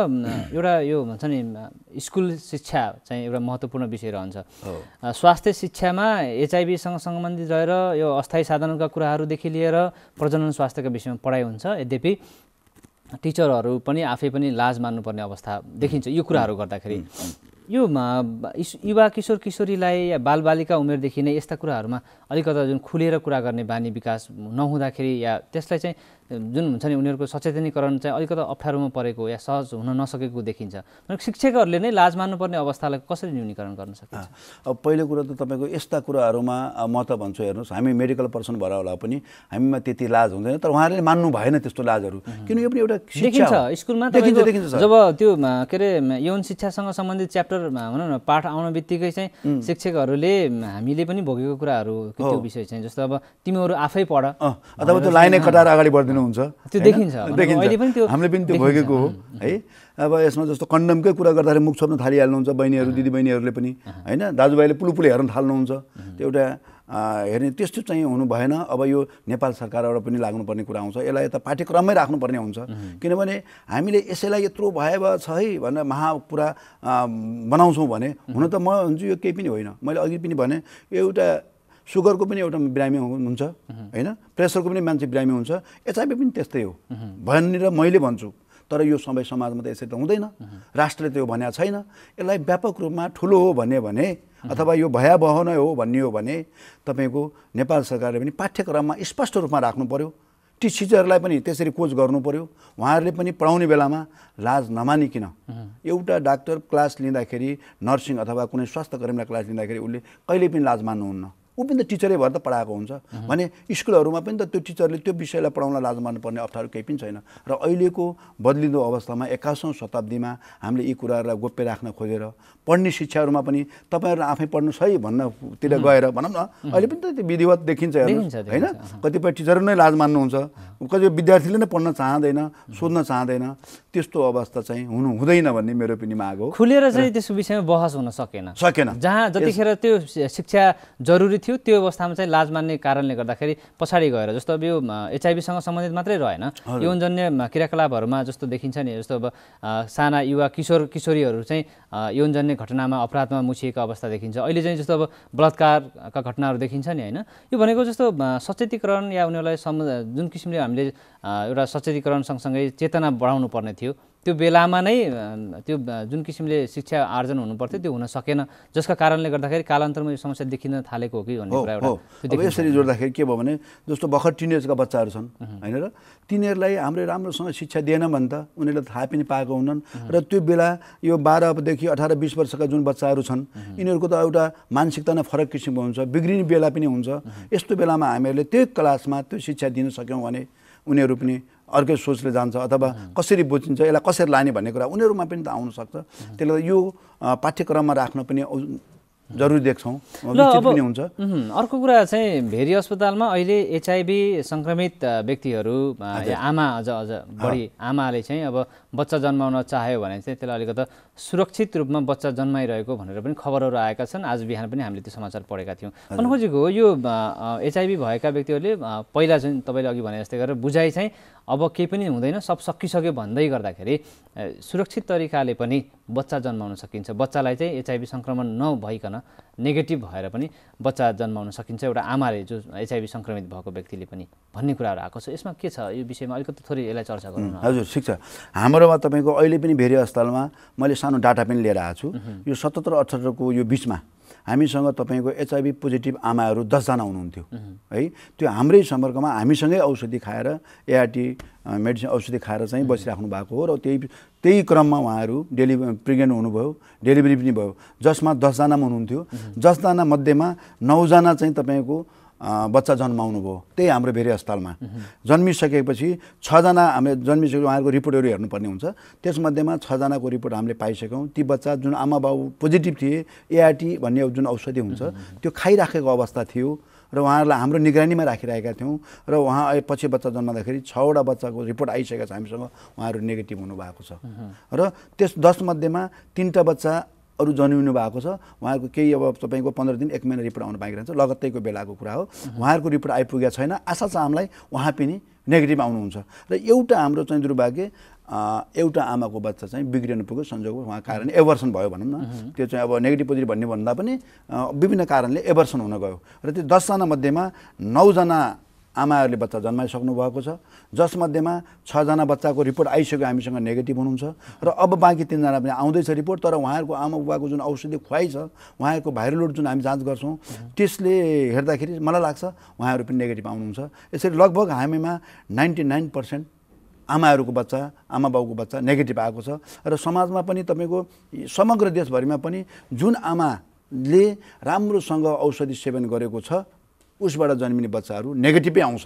एउटा यो भन्छ नि स्कुल शिक्षा चाहिँ एउटा महत्त्वपूर्ण विषय रहन्छ स्वास्थ्य शिक्षामा एचआइभीसँग सम्बन्धित रहेर यो अस्थायी साधनका कुराहरूदेखि लिएर प्रजनन स्वास्थ्यका विषयमा पढाइ हुन्छ यद्यपि टिचरहरू पनि आफै पनि लाज मान्नुपर्ने अवस्था देखिन्छ यो कुराहरू गर्दाखेरि यो युवा किशोर किशोरीलाई या बालबालिका उमेरदेखि नै यस्ता कुराहरूमा अलिकता जुन खुलेर कुरा गर्ने बानी विकास नहुँदाखेरि या त्यसलाई चाहिँ जुन हुन्छ नि उनीहरूको सचेतनीकरण चाहिँ अलिकति अप्ठ्यारोमा परेको या सहज हुन नसकेको देखिन्छ शिक्षकहरूले नै लाज मान्नुपर्ने अवस्थालाई कसरी न्यूनीकरण गर्न सक्छ अब पहिलो कुरो त तपाईँको यस्ता कुराहरूमा म त भन्छु हेर्नुहोस् हामी मेडिकल पर्सन भएर होला पनि हामीमा त्यति लाज हुँदैन तर उहाँहरूले मान्नु भएन त्यस्तो लाजहरू किन यो पनि एउटा देखिन्छ स्कुलमा देखिन्छ देखिन्छ जब त्यो के अरे यौन शिक्षासँग सम्बन्धित च्याप्टर भनौँ न पाठ आउने बित्तिकै चाहिँ शिक्षकहरूले हामीले पनि भोगेको कुराहरू त्यो विषय चाहिँ जस्तो अब तिमीहरू आफै पढ अथवा त्यो लाइनै कटाएर अगाडि बढ्दैन गर्नुहुन्छ त्यो देखिन्छ देखिन्छ हामीले पनि त्यो भोगेको हो है अब यसमा जस्तो कन्डमकै कुरा गर्दाखेरि मुख छोप्न थालिहाल्नुहुन्छ बहिनीहरू दिदीबहिनीहरूले पनि होइन दाजुभाइले पुलुपुले हेर्न थाल्नुहुन्छ त्यो एउटा हेर्ने त्यस्तो चाहिँ हुनु भएन अब यो नेपाल सरकारबाट पनि लाग्नुपर्ने कुरा आउँछ यसलाई यता पाठ्यक्रममै राख्नुपर्ने हुन्छ किनभने हामीले यसैलाई यत्रो भए छ है भनेर महा कुरा बनाउँछौँ भने हुन त म भन्छु यो केही पनि होइन मैले अघि पनि भने एउटा सुगरको पनि एउटा बिरामी हुन्छ होइन प्रेसरको पनि मान्छे बिरामी हुन्छ एचआइपी पनि त्यस्तै हो भन्ने र मैले भन्छु तर यो सबै समाजमा त यसरी त हुँदैन राष्ट्रले त्यो भनेको छैन यसलाई व्यापक रूपमा ठुलो हो भन्यो भने अथवा यो भयावह नै हो भन्ने हो भने तपाईँको नेपाल सरकारले पनि पाठ्यक्रममा स्पष्ट रूपमा राख्नु पऱ्यो टी टिचरलाई पनि त्यसरी कोच गर्नु पऱ्यो उहाँहरूले पनि पढाउने बेलामा लाज नमानिकन एउटा डाक्टर क्लास लिँदाखेरि नर्सिङ अथवा कुनै स्वास्थ्य कर्मीलाई क्लास लिँदाखेरि उसले कहिले पनि लाज मान्नुहुन्न ऊ पनि त टिचरै भएर त पढाएको हुन्छ भने स्कुलहरूमा पनि त त्यो टिचरले त्यो विषयलाई पढाउन लाज मान्नुपर्ने अप्ठ्यारो केही पनि छैन र अहिलेको बदलिँदो अवस्थामा एक्काइसौँ शताब्दीमा हामीले यी कुराहरूलाई गोप्य राख्न खोजेर पढ्ने शिक्षाहरूमा पनि तपाईँहरू आफै पढ्नु सही भन्नतिर गएर भनौँ न अहिले पनि त त्यो विधिवत देखिन्छ होइन कतिपय टिचरहरू नै लाज मान्नुहुन्छ कतिपय विद्यार्थीले नै पढ्न चाहँदैन सोध्न चाहँदैन त्यस्तो अवस्था चाहिँ हुनु हुँदैन भन्ने मेरो पनि माग हो खुलेर चाहिँ त्यसको विषयमा बहस हुन सकेन सकेन जहाँ जतिखेर त्यो शिक्षा जरुरी थियो थियो त्यो अवस्थामा चाहिँ लाज मान्ने कारणले गर्दाखेरि पछाडि गएर जस्तो अब यो एचआइभीसँग सम्बन्धित मात्रै रहेन यौनजन्य क्रियाकलापहरूमा जस्तो देखिन्छ नि जस्तो अब साना युवा किशोर किशोरीहरू चाहिँ यौनजन्य घटनामा अपराधमा मुछिएको अवस्था देखिन्छ अहिले चाहिँ जस्तो अब बलात्कारका घटनाहरू देखिन्छ नि होइन यो भनेको जस्तो सचेतीकरण या उनीहरूलाई सम जुन किसिमले हामीले एउटा सचेतीकरण सँगसँगै चेतना बढाउनु पर्ने थियो त्यो बेलामा नै त्यो जुन किसिमले शिक्षा आर्जन हुनुपर्थ्यो त्यो हुन सकेन जसका कारणले गर्दाखेरि कालान्तरमा यो समस्या देखिन थालेको हो कि भन्ने कुरा एउटा यसरी जोड्दाखेरि के भयो भने जस्तो भर्खर टिनेजका बच्चाहरू छन् होइन र तिनीहरूलाई हाम्रो राम्रोसँग शिक्षा दिएन भने त उनीहरूले थाहा पनि पाएको हुनन् र त्यो बेला यो बाह्रदेखि अठार बिस वर्षका जुन बच्चाहरू छन् यिनीहरूको त एउटा मानसिकता नै फरक किसिमको हुन्छ बिग्रिने बेला पनि हुन्छ यस्तो बेलामा हामीहरूले त्यही क्लासमा त्यो शिक्षा दिन सक्यौँ भने उनीहरू पनि अर्कै सोचले जान्छ अथवा कसरी बुझिन्छ यसलाई कसरी लाने भन्ने कुरा उनीहरूमा पनि त आउनसक्छ त्यसले गर्दा यो पाठ्यक्रममा राख्न पनि जरुरी देख्छौँ पनि हुन्छ अर्को कुरा चाहिँ भेरी अस्पतालमा अहिले एचआइबी सङ्क्रमित व्यक्तिहरू आमा अझ अझ बढी आमाले चाहिँ अब बच्चा जन्माउन चाह्यो भने चाहिँ त्यसलाई अलिकति सुरक्षित रूपमा बच्चा जन्माइरहेको भनेर पनि खबरहरू आएका छन् आज बिहान पनि हामीले त्यो समाचार पढेका थियौँ खोजेको यो एचआइभी भएका व्यक्तिहरूले पहिला चाहिँ तपाईँले अघि भने जस्तै गरेर बुझाइ चाहिँ अब केही पनि हुँदैन सब सकिसक्यो भन्दै गर्दाखेरि सुरक्षित तरिकाले पनि बच्चा जन्माउन सकिन्छ बच्चालाई चाहिँ एचआइभी सङ्क्रमण नभइकन नेगेटिभ भएर पनि बच्चा जन्माउन सकिन्छ एउटा आमाले जो एचआइभी सङ्क्रमित भएको व्यक्तिले पनि भन्ने कुराहरू आएको छ यसमा के छ यो विषयमा अलिकति थोरै यसलाई चर्चा गर्नु हजुर ठिक छ हाम्रोमा तपाईँको अहिले पनि भेरी अस्पतालमा मैले सानो डाटा पनि लिएर आएको छु यो सतहत्तर अठहत्तरको यो बिचमा हामीसँग तपाईँको एचआइभी पोजिटिभ आमाहरू दसजना हुनुहुन्थ्यो है त्यो हाम्रै सम्पर्कमा हामीसँगै औषधि खाएर एआरटी मेडिसिन औषधि खाएर चाहिँ बसिराख्नु भएको हो र त्यही त्यही क्रममा उहाँहरू डेलिभ प्रेग्नेन्ट हुनुभयो डेलिभरी पनि भयो जसमा दसजनामा हुनुहुन्थ्यो दसजना मध्येमा नौजना चाहिँ तपाईँको बच्चा जन्माउनु भयो त्यही हाम्रो भेरी अस्पतालमा जन्मिसकेपछि छजना हामीले जन्मिसकेपछि उहाँहरूको रिपोर्टहरू हेर्नुपर्ने हुन्छ त्यसमध्येमा छजनाको रिपोर्ट हामीले पाइसक्यौँ ती बच्चा जुन आमा बाउ पोजिटिभ थिए एआरटी भन्ने जुन औषधि हुन्छ त्यो खाइराखेको अवस्था थियो र उहाँहरूलाई हाम्रो निगरानीमा राखिरहेका थियौँ र उहाँ पछि बच्चा जन्माउँदाखेरि छवटा बच्चाको रिपोर्ट आइसकेको छ हामीसँग उहाँहरू नेगेटिभ हुनुभएको छ र त्यस दसमध्येमा तिनवटा बच्चा अरू जन्मिनु भएको छ उहाँहरूको केही अब तपाईँको पन्ध्र दिन एक महिना रिपोर्ट आउनु बाँकी रहन्छ लगत्तैको बेलाको कुरा हो उहाँहरूको रिपोर्ट आइपुगेको छैन आशा छ हामीलाई उहाँ पनि नेगेटिभ आउनुहुन्छ र एउटा हाम्रो चाहिँ दुर्भाग्य एउटा आमाको बच्चा चाहिँ बिग्रिनु पुग्यो संजोग उहाँ कारण एभर्सन भयो भनौँ न त्यो चाहिँ अब नेगेटिभ पोजिटिभ भन्ने भन्दा पनि विभिन्न कारणले एभर्सन हुन गयो र त्यो दसजना मध्येमा नौजना आमाहरूले बच्चा जन्माइसक्नु भएको छ जसमध्येमा छजना बच्चाको रिपोर्ट आइसक्यो हामीसँग नेगेटिभ हुनुहुन्छ र अब बाँकी तिनजना पनि आउँदैछ रिपोर्ट तर उहाँहरूको आमा बुबाको जुन औषधि खुवाइ छ उहाँहरूको भाइरलोड जुन हामी जाँच गर्छौँ त्यसले हेर्दाखेरि मलाई लाग्छ उहाँहरू पनि नेगेटिभ आउनुहुन्छ यसरी लगभग हामीमा नाइन्टी नाइन पर्सेन्ट आमाहरूको बच्चा आमा बाउको बच्चा नेगेटिभ आएको छ र समाजमा पनि तपाईँको समग्र देशभरिमा पनि जुन आमाले राम्रोसँग औषधि सेवन गरेको छ उसबाट जन्मिने बच्चाहरू नेगेटिभै आउँछ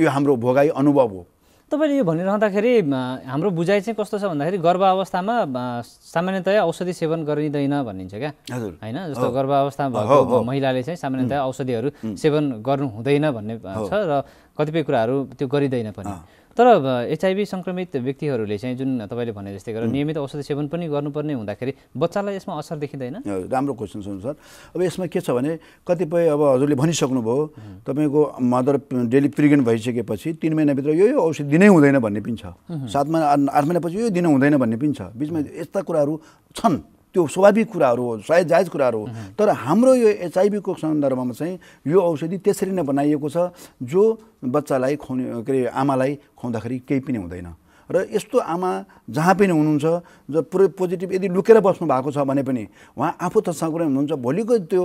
यो हाम्रो भोगाई अनुभव हो तपाईँले यो भनिरहँदाखेरि हाम्रो बुझाइ चाहिँ कस्तो छ भन्दाखेरि गर्भावस्थामा अवस्थामा सामान्यतया औषधि सेवन गरिँदैन भनिन्छ क्या हजुर होइन जस्तो गर्भावस्थामा भएको महिलाले चाहिँ सामान्यतया औषधिहरू सेवन गर्नु हुँदैन भन्ने छ र कतिपय कुराहरू त्यो गरिँदैन पनि तर एचआइभी सङ्क्रमित व्यक्तिहरूले चाहिँ जुन तपाईँले भने जस्तै गरेर नियमित औषधि सेवन पनि गर्नुपर्ने हुँदाखेरि बच्चालाई यसमा असर देखिँदैन राम्रो क्वेसन सुन्नु सर अब यसमा के छ भने कतिपय अब हजुरले भनिसक्नुभयो तपाईँको मदर डेली प्रेग्नेन्ट भइसकेपछि तिन महिनाभित्र यो यो औषधि दिनै हुँदैन भन्ने पनि छ सात महिना आठ महिनापछि यो दिनु हुँदैन भन्ने पनि छ बिचमा यस्ता कुराहरू छन् त्यो स्वाभाविक कुराहरू हो सायद जायज कुराहरू हो तर हाम्रो यो एचआइभीको सन्दर्भमा चाहिँ यो औषधि त्यसरी नै बनाइएको छ जो बच्चालाई खुवाउने के अरे आमालाई खुवाउँदाखेरि केही पनि हुँदैन र यस्तो आमा जहाँ पनि हुनुहुन्छ जो पुरै पोजिटिभ यदि लुकेर बस्नु भएको छ भने पनि उहाँ आफू त हुनुहुन्छ भोलिको त्यो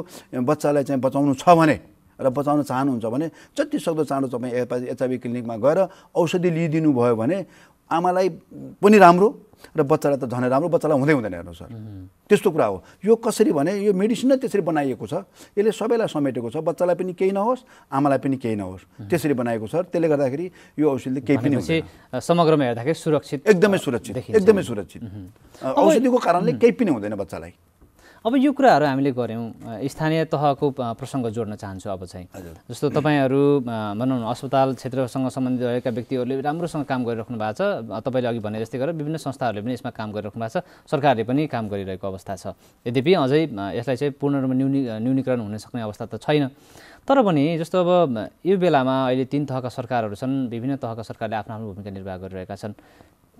बच्चालाई चाहिँ बचाउनु छ भने र बचाउन चाहनुहुन्छ भने जति सक्दो चाँडो तपाईँ एचआइभी क्लिनिकमा गएर औषधि लिइदिनु भयो भने आमालाई पनि राम्रो र बच्चालाई त झन् राम्रो बच्चालाई हुँदै हुँदैन हेर्नु सर त्यस्तो कुरा हो यो कसरी भने यो मेडिसिन नै त्यसरी बनाइएको छ यसले सबैलाई समेटेको छ बच्चालाई पनि केही नहोस् आमालाई पनि केही नहोस् त्यसरी बनाएको छ त्यसले गर्दाखेरि यो औषधिले केही पनि समग्रमा हेर्दाखेरि सुरक्षित एकदमै सुरक्षित एकदमै सुरक्षित औषधिको कारणले केही पनि हुँदैन बच्चालाई अब यो कुराहरू हामीले गऱ्यौँ स्थानीय तहको प्रसङ्ग जोड्न चाहन्छु अब चाहिँ जस्तो तपाईँहरू भनौँ न अस्पताल क्षेत्रसँग सम्बन्धित रहेका व्यक्तिहरूले राम्रोसँग काम गरिराख्नु भएको छ तपाईँले अघि भने जस्तै गरेर विभिन्न संस्थाहरूले पनि यसमा काम गरिराख्नु भएको छ सरकारले पनि काम गरिरहेको अवस्था छ यद्यपि अझै यसलाई चाहिँ पूर्ण रूपमा न्यूनी न्यूनीकरण हुन सक्ने अवस्था त छैन तर पनि जस्तो अब यो बेलामा अहिले तिन तहका सरकारहरू छन् विभिन्न तहका सरकारले आफ्नो आफ्नो भूमिका निर्वाह गरिरहेका छन्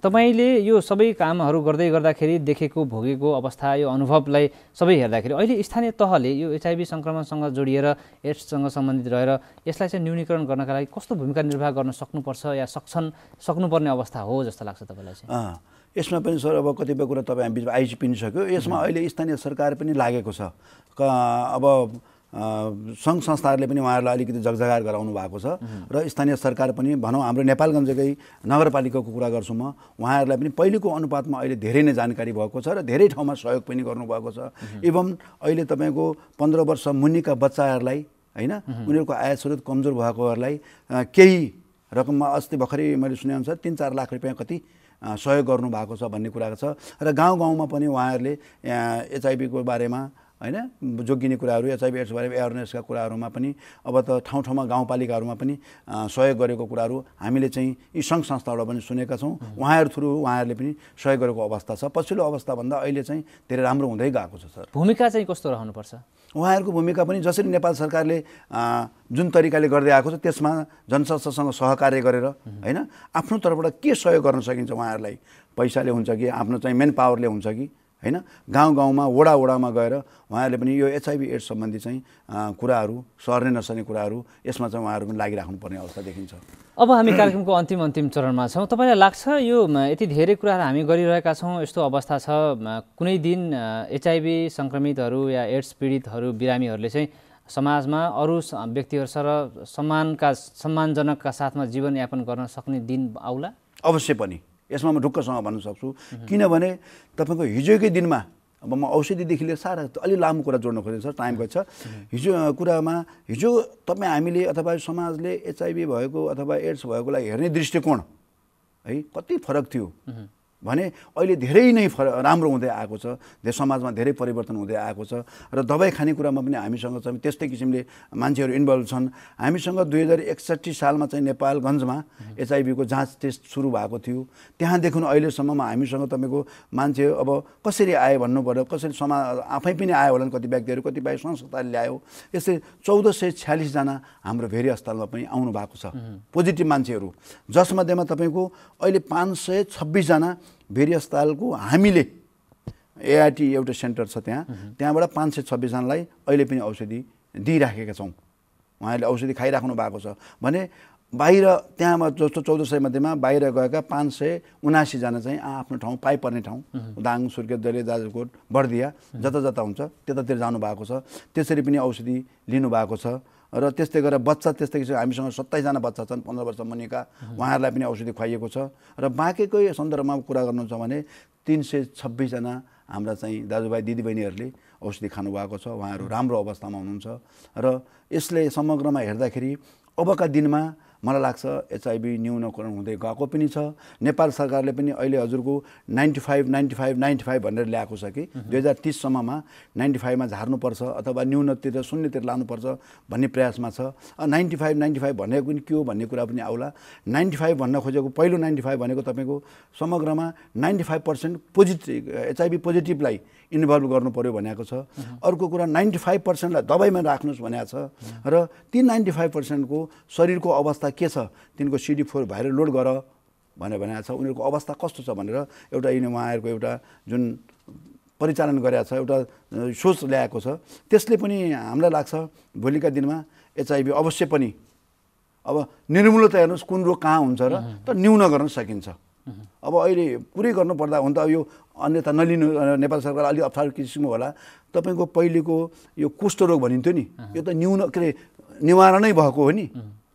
तपाईँले यो सबै कामहरू गर्दै गर्दाखेरि देखेको भोगेको अवस्था यो अनुभवलाई सबै हेर्दाखेरि अहिले स्थानीय तहले यो एचआइबी सङ्क्रमणसँग जोडिएर एड्ससँग सम्बन्धित रहेर यसलाई चाहिँ न्यूनीकरण गर्नका लागि कस्तो भूमिका निर्वाह गर्न सक्नुपर्छ या सक्छन् सक्नुपर्ने अवस्था हो जस्तो लाग्छ तपाईँलाई चाहिँ यसमा पनि सर अब कतिपय कुरा तपाईँ बिचमा आइसि यसमा अहिले स्थानीय सरकार पनि लागेको छ अब सङ्घ संस्थाहरूले पनि उहाँहरूलाई अलिकति जगजगार गराउनु भएको छ र स्थानीय सरकार पनि भनौँ हाम्रो नेपालगञ्जकै नगरपालिकाको कुरा गर्छु म उहाँहरूलाई पनि पहिलेको अनुपातमा अहिले धेरै नै जानकारी भएको छ र धेरै ठाउँमा सहयोग पनि गर्नुभएको छ एवं अहिले तपाईँको पन्ध्र वर्ष मुनिका बच्चाहरूलाई होइन उनीहरूको आय स्रोत कमजोर भएकोहरूलाई केही रकममा अस्ति भर्खरै मैले सुने अनुसार तिन चार लाख रुपियाँ कति सहयोग गर्नुभएको छ भन्ने कुरा छ र गाउँ गाउँमा पनि उहाँहरूले एचआइभीको बारेमा होइन जोगिने कुराहरू एड्स भएर एवेरनेसका कुराहरूमा पनि अब त ठाउँ ठाउँमा गाउँपालिकाहरूमा पनि सहयोग गरेको कुराहरू हामीले चाहिँ यी सङ्घ संस्थाबाट पनि सुनेका छौँ उहाँहरू थ्रु उहाँहरूले पनि सहयोग गरेको अवस्था छ पछिल्लो अवस्थाभन्दा अहिले चाहिँ धेरै राम्रो हुँदै गएको छ सर भूमिका चाहिँ कस्तो रहनुपर्छ उहाँहरूको भूमिका पनि जसरी नेपाल सरकारले जुन तरिकाले गर्दै आएको छ त्यसमा जनसंस्थासँग सहकार्य गरेर होइन आफ्नो तर्फबाट के सहयोग गर्न सकिन्छ उहाँहरूलाई पैसाले हुन्छ कि आफ्नो चाहिँ मेन पावरले हुन्छ कि होइन गाउँ गाउँमा वडा वडामा गएर उहाँहरूले पनि यो एचआइभी एड्स सम्बन्धी चाहिँ कुराहरू सर्ने नसर्ने कुराहरू यसमा चाहिँ उहाँहरू पनि लागिराख्नुपर्ने अवस्था देखिन्छ अब हामी कार्यक्रमको अन्तिम अन्तिम चरणमा छौँ तपाईँलाई लाग्छ यो यति धेरै कुराहरू हामी गरिरहेका छौँ यस्तो अवस्था छ कुनै दिन एचआइभी सङ्क्रमितहरू या एड्स पीडितहरू बिरामीहरूले चाहिँ समाजमा अरू व्यक्तिहरूसँग सम्मानका सम्मानजनकका साथमा जीवनयापन गर्न सक्ने दिन आउला अवश्य पनि यसमा म ढुक्कसँग भन्न सक्छु किनभने तपाईँको हिजोकै दिनमा अब म औषधिदेखि लिएर सारा अलि लामो कुरा जोड्न खोजेको छ टाइम छ हिजो कुरामा हिजो तपाईँ हामीले अथवा समाजले एचआइभी भएको अथवा एड्स भएकोलाई हेर्ने दृष्टिकोण है कति फरक थियो भने अहिले धेरै नै फर राम्रो हुँदै आएको छ धेरै समाजमा धेरै परिवर्तन हुँदै आएको छ र दबाई खानेकुरामा पनि हामीसँग चाहिँ त्यस्तै किसिमले मान्छेहरू इन्भल्भ छन् हामीसँग दुई हजार एकसट्ठी सालमा चाहिँ नेपालगञ्जमा एचआइभीको जाँच टेस्ट सुरु भएको थियो त्यहाँदेखि अहिलेसम्ममा हामीसँग तपाईँको मान्छे अब कसरी आयो भन्नु पऱ्यो कसरी समाज आफै पनि आयो होला कति व्यक्तिहरू कतिपय संस्थाले ल्यायो यस्तै चौध सय छ्यालिसजना हाम्रो भेरी अस्पतालमा पनि आउनु भएको छ पोजिटिभ मान्छेहरू जसमध्येमा तपाईँको अहिले पाँच सय छब्बिसजना भेरी अस्पतालको हामीले एआइटी एउटा सेन्टर छ त्यहाँ त्यहाँबाट पाँच सय छब्बिसजनालाई अहिले पनि औषधि दिइराखेका छौँ उहाँहरूले औषधि खाइराख्नु भएको छ भने बाहिर त्यहाँमा जस्तो चौध सय मध्येमा बाहिर गएका पाँच सय उनासीजना चाहिँ आफ्नो ठाउँ पाइपर्ने ठाउँ दाङ सुर्खेत दले दाजुकोट बर्दिया जता जता हुन्छ त्यतातिर जानुभएको छ त्यसरी पनि औषधि लिनुभएको छ र त्यस्तै गरेर बच्चा त्यस्तै किसिमको हामीसँग सत्ताइसजना बच्चा छन् पन्ध्र वर्ष मुनिका उहाँहरूलाई पनि औषधि खुवाइएको छ र बाँकीको सन्दर्भमा कुरा गर्नुहुन्छ भने तिन सय छब्बिसजना हाम्रा चाहिँ दाजुभाइ दिदीबहिनीहरूले औषधि खानुभएको छ उहाँहरू राम्रो अवस्थामा हुनुहुन्छ र यसले समग्रमा हेर्दाखेरि अबका दिनमा मलाई लाग्छ एचआइबी न्यूनकरण हुँदै गएको पनि छ नेपाल सरकारले पनि अहिले हजुरको ninety five ninety five ninety five भनेर ल्याएको छ कि दुई हजार तिससम्ममा नाइन्टी फाइभमा झार्नुपर्छ अथवा न्यूनतिर शून्यतिर लानुपर्छ भन्ने प्रयासमा छ नाइन्टी फाइभ नाइन्टी फाइभ भनेको पनि के हो भन्ने कुरा पनि आउला नाइन्टी फाइभ भन्न खोजेको पहिलो नाइन्टी फाइभ भनेको तपाईँको समग्रमा ninety five percent positive HIV पोजिटिभलाई इन्भल्भ गर्नु पऱ्यो भनेको छ अर्को कुरा नाइन्टी फाइभ पर्सेन्टलाई दबाईमा राख्नुहोस् भनेको छ र ती नाइन्टी फाइभ पर्सेन्टको शरीरको अवस्था के छ तिनको सिडी फोर भाइरल लोड गर भनेर भनेको छ उनीहरूको अवस्था कस्तो छ भनेर एउटा उहाँहरूको एउटा जुन परिचालन गरेको छ एउटा सोच ल्याएको छ त्यसले पनि हामीलाई लाग्छ भोलिका दिनमा एचआइबी अवश्य पनि अब निर्मूलता हेर्नुहोस् कुन रोग कहाँ हुन्छ र त न्यून गर्न सकिन्छ अब अहिले पुरै गर्नुपर्दा हुन त अब यो अन्यथा नलिनु नेपाल सरकार अलिक अप्ठ्यारो किसिमको होला तपाईँको पहिलेको यो कुष्ठरोग भनिन्थ्यो नि यो त न्यून के अरे निवारणै भएको हो नि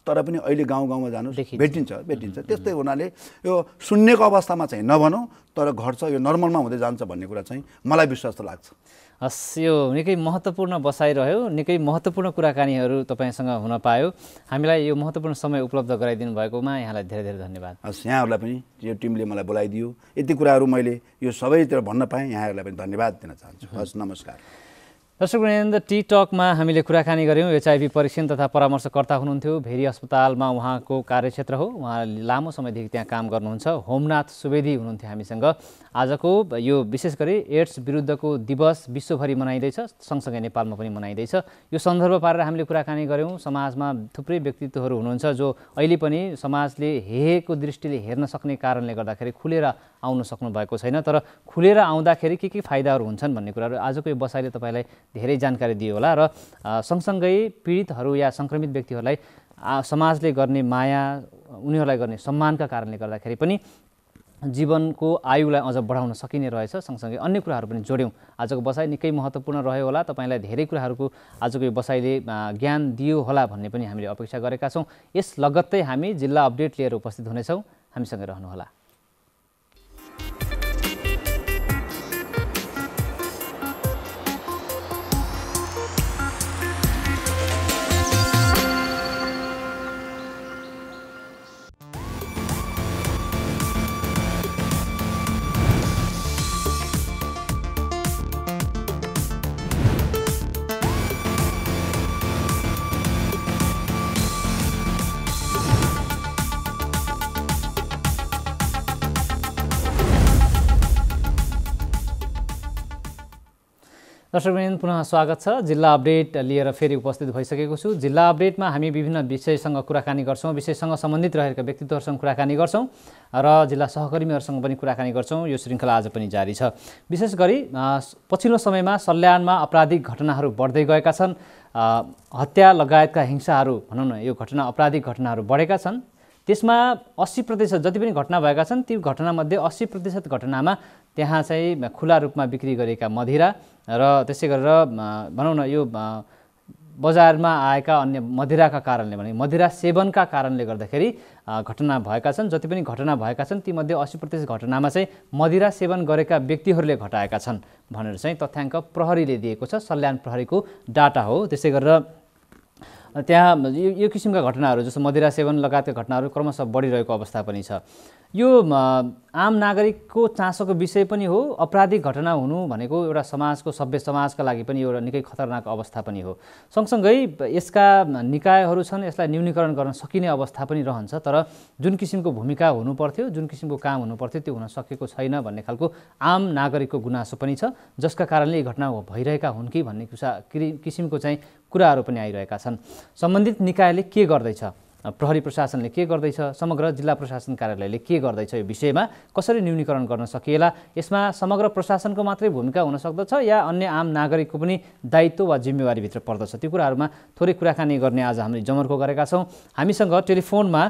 तर पनि अहिले गाउँ गाउँमा जानु भेटिन्छ भेटिन्छ त्यस्तै हुनाले यो सुन्नेको अवस्थामा चाहिँ नभनौँ तर घट्छ यो नर्मलमा हुँदै जान्छ भन्ने कुरा चाहिँ मलाई विश्वास त लाग्छ हस् यो निकै महत्त्वपूर्ण बसाइरह्यो निकै महत्त्वपूर्ण कुराकानीहरू तपाईँसँग हुन पायो हामीलाई यो महत्त्वपूर्ण समय उपलब्ध गराइदिनु भएकोमा यहाँलाई धेरै धेरै धन्यवाद हस् यहाँहरूलाई पनि यो टिमले मलाई बोलाइदियो यति कुराहरू मैले यो सबैतिर भन्न पाएँ यहाँहरूलाई पनि धन्यवाद दिन चाहन्छु हस् नमस्कार दर्शक वृन्द टी टकमा हामीले कुराकानी गऱ्यौँ एचआइभी परीक्षण तथा परामर्शकर्ता हुनुहुन्थ्यो भेरी अस्पतालमा उहाँको कार्यक्षेत्र हो उहाँ लामो समयदेखि त्यहाँ काम गर्नुहुन्छ होमनाथ सुवेदी हुनुहुन्थ्यो हामीसँग आजको यो विशेष गरी एड्स विरुद्धको दिवस विश्वभरि मनाइँदैछ सँगसँगै नेपालमा पनि मनाइँदैछ यो सन्दर्भ पारेर हामीले कुराकानी गऱ्यौँ समाजमा थुप्रै व्यक्तित्वहरू हुनुहुन्छ जो अहिले पनि समाजले हेहेको दृष्टिले हेर्न सक्ने कारणले गर्दाखेरि खुलेर आउन सक्नुभएको छैन तर खुलेर आउँदाखेरि के के फाइदाहरू हुन्छन् भन्ने कुराहरू आजको यो बसाइले तपाईँलाई धेरै जानकारी दियो होला र सँगसँगै पीडितहरू या सङ्क्रमित व्यक्तिहरूलाई समाजले गर्ने माया उनीहरूलाई गर्ने सम्मानका कारणले गर्दाखेरि पनि जीवनको आयुलाई अझ बढाउन सकिने रहेछ सँगसँगै अन्य कुराहरू पनि जोड्यौँ आजको बसाइ निकै महत्त्वपूर्ण रह्यो होला तपाईँलाई धेरै कुराहरूको आजको यो बसाइले ज्ञान दियो होला भन्ने पनि हामीले अपेक्षा गरेका छौँ यस लगत्तै हामी जिल्ला अपडेट लिएर उपस्थित हुनेछौँ हामीसँग रहनुहोला दर्शकवृन्द पुनः स्वागत छ जिल्ला अपडेट लिएर फेरि उपस्थित भइसकेको छु जिल्ला अपडेटमा हामी विभिन्न विषयसँग कुराकानी गर्छौँ विषयसँग सम्बन्धित रहेका व्यक्तित्वहरूसँग कुराकानी गर्छौँ र जिल्ला सहकर्मीहरूसँग पनि कुराकानी गर्छौँ यो श्रृङ्खला आज पनि जारी छ विशेष गरी पछिल्लो समयमा सल्यानमा आपराधिक घटनाहरू बढ्दै गएका छन् हत्या लगायतका हिंसाहरू भनौँ न यो घटना अपराधिक घटनाहरू बढेका छन् त्यसमा अस्सी प्रतिशत जति पनि घटना भएका छन् ती घटनामध्ये अस्सी प्रतिशत घटनामा त्यहाँ चाहिँ खुला रूपमा बिक्री गरेका मदिरा र त्यसै गरेर भनौँ न यो बजारमा आएका अन्य मदिराका कारणले भने मदिरा सेवनका कारणले गर्दाखेरि घटना भएका छन् जति पनि घटना भएका छन् तीमध्ये अस्सी प्रतिशत घटनामा चाहिँ मदिरा सेवन गरेका व्यक्तिहरूले घटाएका छन् भनेर चाहिँ तथ्याङ्क प्रहरीले दिएको छ सल्यान प्रहरीको डाटा हो त्यसै गरेर त्यहाँ यो यो किसिमका घटनाहरू जस्तो मदिरा सेवन लगायतका घटनाहरू क्रमशः बढिरहेको अवस्था पनि छ यो आम नागरिकको चासोको विषय पनि हो अपराधिक घटना हुनु भनेको एउटा समाजको सभ्य समाजका लागि पनि एउटा निकै खतरनाक अवस्था पनि हो सँगसँगै यसका निकायहरू छन् यसलाई न्यूनीकरण गर्न सकिने अवस्था पनि रहन्छ तर जुन किसिमको भूमिका हुनुपर्थ्यो जुन किसिमको काम हुनुपर्थ्यो त्यो हुन सकेको छैन भन्ने खालको आम नागरिकको गुनासो पनि छ जसका कारणले यी घटना भइरहेका हुन् कि भन्ने किसिमको चाहिँ कुराहरू पनि आइरहेका छन् सम्बन्धित निकायले के गर्दैछ प्रहरी प्रशासनले के गर्दैछ समग्र जिल्ला प्रशासन कार्यालयले के गर्दैछ यो विषयमा कसरी न्यूनीकरण गर्न सकिएला यसमा समग्र प्रशासनको मात्रै भूमिका हुन सक्दछ या अन्य आम नागरिकको पनि दायित्व वा जिम्मेवारीभित्र पर्दछ त्यो कुराहरूमा थोरै कुराकानी गर्ने आज हामीले जमर्को गरेका छौँ हामीसँग टेलिफोनमा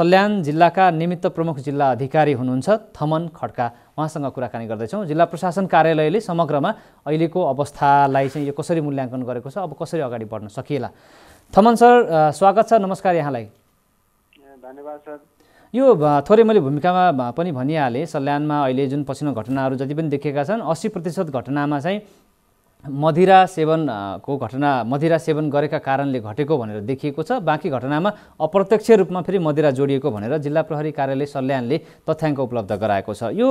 सल्यान जिल्लाका निमित्त प्रमुख जिल्ला अधिकारी हुनुहुन्छ थमन खड्का उहाँसँग कुराकानी गर्दैछौँ जिल्ला प्रशासन कार्यालयले समग्रमा अहिलेको अवस्थालाई चाहिँ यो कसरी मूल्याङ्कन गरेको छ अब कसरी अगाडि बढ्न सकिएला थमन सर स्वागत छ नमस्कार यहाँलाई धन्यवाद सर यो थोरै मैले भूमिकामा पनि भनिहालेँ सल्यानमा अहिले जुन पछिल्लो घटनाहरू जति पनि देखेका छन् अस्सी प्रतिशत घटनामा चाहिँ मदिरा सेवनको घटना मदिरा सेवन गरेका कारणले घटेको भनेर देखिएको छ बाँकी घटनामा अप्रत्यक्ष रूपमा फेरि मदिरा जोडिएको भनेर जिल्ला प्रहरी कार्यालय सल्यानले तथ्याङ्क उपलब्ध गराएको छ यो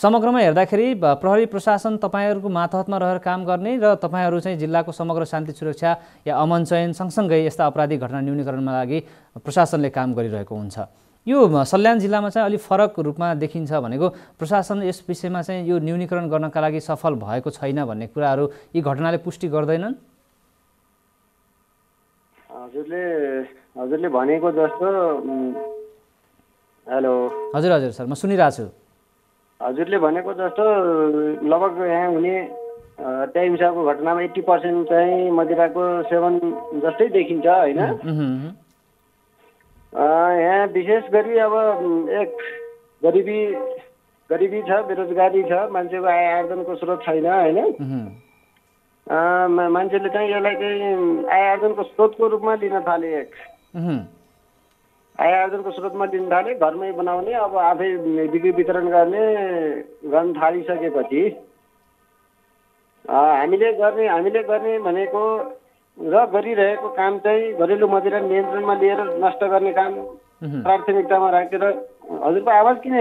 समग्रमा हेर्दाखेरि प्रहरी प्रशासन तपाईँहरूको मातहतमा रहेर काम गर्ने र तपाईँहरू चाहिँ जिल्लाको समग्र शान्ति सुरक्षा या अमन चयन सँगसँगै यस्ता अपराधिक घटना न्यूनीकरणमा लागि प्रशासनले काम गरिरहेको हुन्छ यो सल्यान जिल्लामा चाहिँ अलिक फरक रूपमा देखिन्छ भनेको प्रशासन यस विषयमा चाहिँ यो न्यूनीकरण गर्नका लागि सफल भएको छैन भन्ने कुराहरू यी घटनाले पुष्टि गर्दैनन् हजुरले हजुरले भनेको जस्तो हेलो हजुर हजुर सर म सुनिरहेको छु हजुरले भनेको जस्तो लगभग यहाँ हुने हिसाबको घटनामा एट्टी पर्सेन्ट चाहिँ मदिराको सेवन जस्तै देखिन्छ होइन यहाँ विशेष गरी अब एक गरिबी गरिबी छ बेरोजगारी छ मान्छेको आय आर्जनको स्रोत छैन होइन मान्छेले चाहिँ यसलाई चाहिँ आय आर्जनको स्रोतको रूपमा लिन थाले एक आय आर्जनको स्रोतमा लिन थाले घरमै बनाउने अब आफै बिक्री वितरण गर्ने गर्न थालिसकेपछि हामीले गर्ने हामीले गर्ने भनेको र गरिरहेको काम चाहिँ घरेलु मदिरा नियन्त्रणमा लिएर नष्ट गर्ने काम प्राथमिकतामा राखेर हजुरको आवाज किन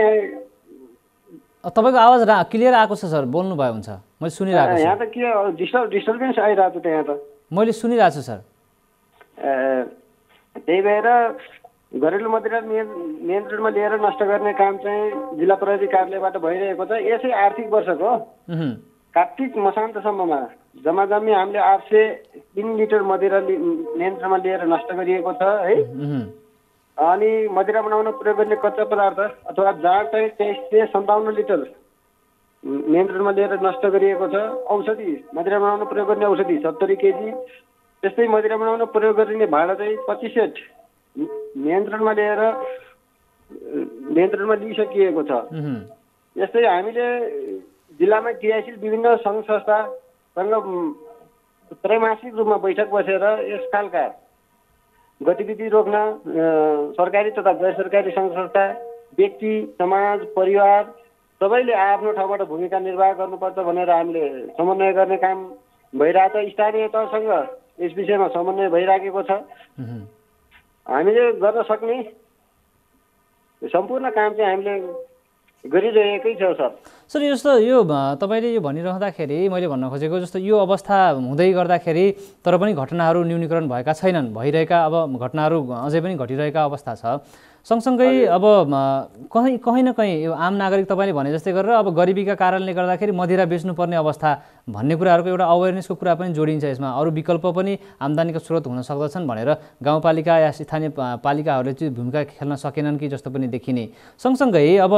तपाईँको आवाज क्लियर आएको छ सर बोल्नु भयो हुन्छ मैले सुनिरहेको छु यहाँ त के डिस्टर्ब डिस्टर्बेन्स आइरहेको छ यहाँ त मैले सुनिरहेको छु सर त्यही भएर घरेलु मदिरा नियन्त्रणमा लिएर नष्ट गर्ने काम चाहिँ जिल्ला प्रहरी कार्यालयबाट भइरहेको छ यसै आर्थिक वर्षको कार्तिक मसान्तसम्ममा जम्मा जम्मी हामीले आठ सय तिन लिटर मदिरा नियन्त्रणमा लिएर नष्ट गरिएको छ है अनि मदिरा बनाउन प्रयोग गर्ने कच्चा पदार्थ अथवा जाँड चाहिँ तेइस सय सन्ताउन्न लिटर नियन्त्रणमा लिएर नष्ट गरिएको छ औषधि मदिरा बनाउन प्रयोग गर्ने औषधि सत्तरी केजी त्यस्तै मदिरा बनाउन प्रयोग गरिने भाँडा चाहिँ पच्चिस सेट नियन्त्रणमा लिएर नियन्त्रणमा लिइसकिएको छ यस्तै हामीले जिल्लामा क्रियाशील विभिन्न सङ्घ संस्थासँग त्रैमासिक रूपमा बैठक बसेर यस खालका गतिविधि रोक्न सरकारी तथा गैर सरकारी सङ्घ संस्था व्यक्ति समाज परिवार सबैले आफ्नो ठाउँबाट भूमिका निर्वाह गर्नुपर्छ भनेर हामीले समन्वय गर्ने काम भइरहेछ स्थानीय तहसँग यस विषयमा समन्वय भइराखेको छ हामीले गर्न सक्ने सम्पूर्ण काम चाहिँ हामीले गरिरहेकै छ सर सर जस्तो यो तपाईँले यो भनिरहँदाखेरि मैले भन्न खोजेको जस्तो यो अवस्था हुँदै गर्दाखेरि तर पनि घटनाहरू न्यूनीकरण भएका छैनन् भइरहेका अब घटनाहरू अझै पनि घटिरहेका अवस्था छ सँगसँगै अब कहीँ कहीँ न कहीँ यो आम नागरिक तपाईँले भने जस्तै गरेर अब गरिबीका कारणले गर्दाखेरि मदिरा बेच्नुपर्ने अवस्था भन्ने कुराहरूको एउटा अवेरनेसको कुरा पनि जोडिन्छ यसमा अरू विकल्प पनि आम्दानीको स्रोत हुन सक्दछन् भनेर गाउँपालिका या स्थानीय पालिकाहरूले चाहिँ भूमिका खेल्न सकेनन् कि जस्तो पनि देखिने सँगसँगै अब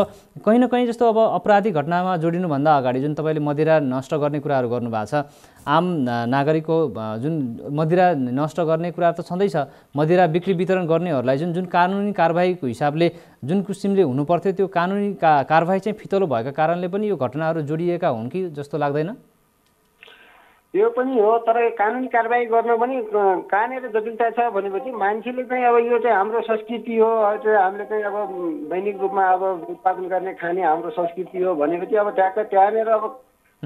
कहीँ न कहीँ जस्तो अब अपराधिक घटनामा जोडिनुभन्दा अगाडि जुन तपाईँले मदिरा नष्ट गर्ने कुराहरू गर्नुभएको छ आम नागरिकको जुन मदिरा नष्ट गर्ने कुरा त छँदैछ मदिरा बिक्री वितरण गर्नेहरूलाई जुन जुन कानुनी कारवाहीको हिसाबले जुन किसिमले हुनुपर्थ्यो त्यो कानुनी का कारवाही चाहिँ फितलो भएका कारणले पनि यो घटनाहरू जोडिएका हुन् कि जस्तो लाग्दैन यो पनि हो तर कानुनी कारवाही गर्न पनि कहाँनिर जटिलता छ भनेपछि मान्छेले चाहिँ अब यो चाहिँ हाम्रो संस्कृति हो चाहिँ हामीले चाहिँ अब दैनिक रूपमा अब उत्पादन गर्ने खाने हाम्रो संस्कृति हो भनेपछि अब ट्याक्क त्यहाँनिर अब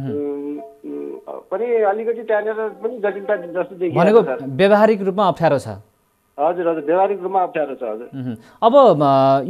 पनि अलिकति त्यहाँनिर पनि जटिलता जस्तो देखियो भनेको व्यवहारिक रूपमा अप्ठ्यारो छ हजुर हजुर व्यवहारिक रूपमा अप्ठ्यारो छ हजुर अब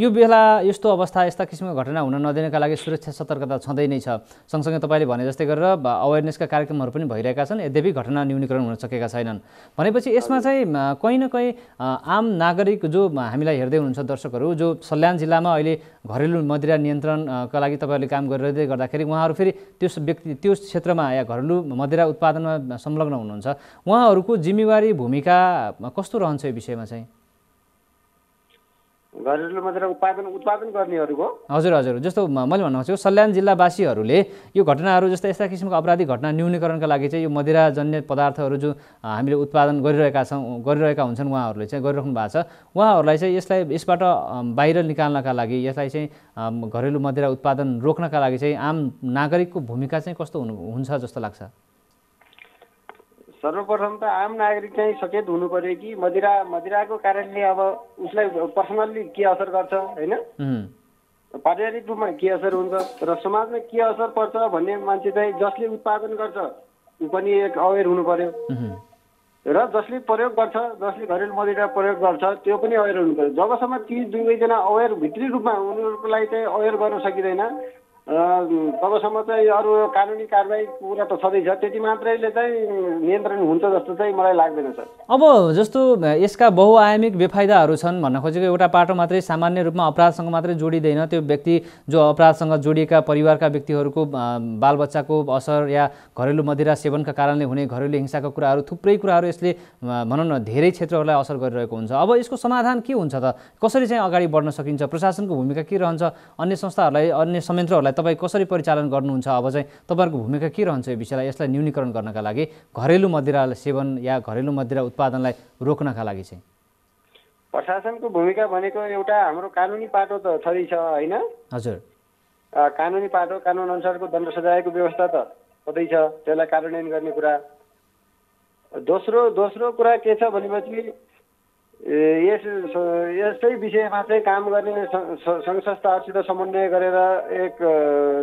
यो बेला यस्तो अवस्था यस्ता किसिमको घटना हुन नदिनका लागि सुरक्षा सतर्कता छँदै नै छ सँगसँगै तपाईँले भने जस्तै गरेर अवेरनेसका कार्यक्रमहरू पनि भइरहेका छन् यद्यपि घटना न्यूनीकरण हुन सकेका छैनन् भनेपछि यसमा चाहिँ कहीँ न कहीँ आम नागरिक जो हामीलाई हेर्दै हुनुहुन्छ दर्शकहरू जो सल्यान जिल्लामा अहिले घरेलु मदिरा नियन्त्रणका लागि तपाईँहरूले काम गरिरहँदै गर्दाखेरि उहाँहरू फेरि त्यस व्यक्ति त्यो क्षेत्रमा या घरेलु मदिरा उत्पादनमा संलग्न हुनुहुन्छ उहाँहरूको जिम्मेवारी भूमिका कस्तो रहन्छ यो विषयमा विषयमा चाहिँ हजुर हजुर जस्तो मैले भन्न खोजेको सल्यान जिल्लावासीहरूले यो घटनाहरू जस्तै यस्ता किसिमको अपराधिक घटना न्यूनीकरणका लागि चाहिँ यो मदिराजन्य पदार्थहरू जो हामीले उत्पादन गरिरहेका छौँ गरिरहेका हुन्छन् उहाँहरूले चाहिँ गरिराख्नु भएको छ उहाँहरूलाई चाहिँ यसलाई यसबाट बाहिर निकाल्नका लागि यसलाई चाहिँ घरेलु मदिरा उत्पादन रोक्नका लागि चाहिँ आम नागरिकको भूमिका चाहिँ कस्तो हुनु हुन्छ जस्तो लाग्छ सर्वप्रथम त आम नागरिक चाहिँ सचेत हुनु पर्यो कि मदिरा मदिराको कारणले अब उसलाई पर्सनल्ली के असर गर्छ होइन पारिवारिक रूपमा के असर हुन्छ र समाजमा के असर पर्छ भन्ने मान्छे चाहिँ जसले उत्पादन गर्छ ऊ पनि एक अवेर हुनु पर्यो र जसले प्रयोग गर्छ जसले घरेलु मदिरा प्रयोग गर्छ त्यो पनि अवेर हुनु पर्यो जबसम्म ती दुवैजना अवेर भित्री रूपमा उनीहरूको लागि चाहिँ अवेर गर्न सकिँदैन तबसम्म चाहिँ अरू कानुनी कारवाही कुरा त छँदैछ त्यति मात्रैले चाहिँ नियन्त्रण हुन्छ जस्तो चाहिँ मलाई लाग्दैन सर अब जस्तो यसका बहुआयामिक बेफाइदाहरू छन् भन्न खोजेको एउटा पाटो मात्रै सामान्य रूपमा अपराधसँग मात्रै जोडिँदैन त्यो व्यक्ति जो अपराधसँग जोडिएका परिवारका व्यक्तिहरूको बालबच्चाको असर या घरेलु मदिरा सेवनका कारणले हुने घरेलु हिंसाका कुराहरू थुप्रै कुराहरू यसले भनौँ न धेरै क्षेत्रहरूलाई असर गरिरहेको हुन्छ अब यसको समाधान के हुन्छ त कसरी चाहिँ अगाडि बढ्न सकिन्छ प्रशासनको भूमिका के रहन्छ अन्य संस्थाहरूलाई अन्य संयन्त्रहरूलाई तपाईँ कसरी परिचालन गर्नुहुन्छ अब चाहिँ तपाईँहरूको भूमिका के रहन्छ यो विषयलाई यसलाई न्यूनीकरण गर्नका लागि घरेलु मदिरा सेवन या घरेलु मदिरा उत्पादनलाई रोक्नका लागि चाहिँ प्रशासनको भूमिका भनेको एउटा हाम्रो कानुनी पाटो त छ होइन हजुर कानुनी पाटो कानुन अनुसारको दण्ड सजायको व्यवस्था त छँदैछ त्यसलाई कार्यान्वयन गर्ने कुरा दोस्रो दोस्रो कुरा के छ भनेपछि यस यसै विषयमा चाहिँ काम गर्ने सङ्घ संस्थाहरूसित समन्वय गरेर एक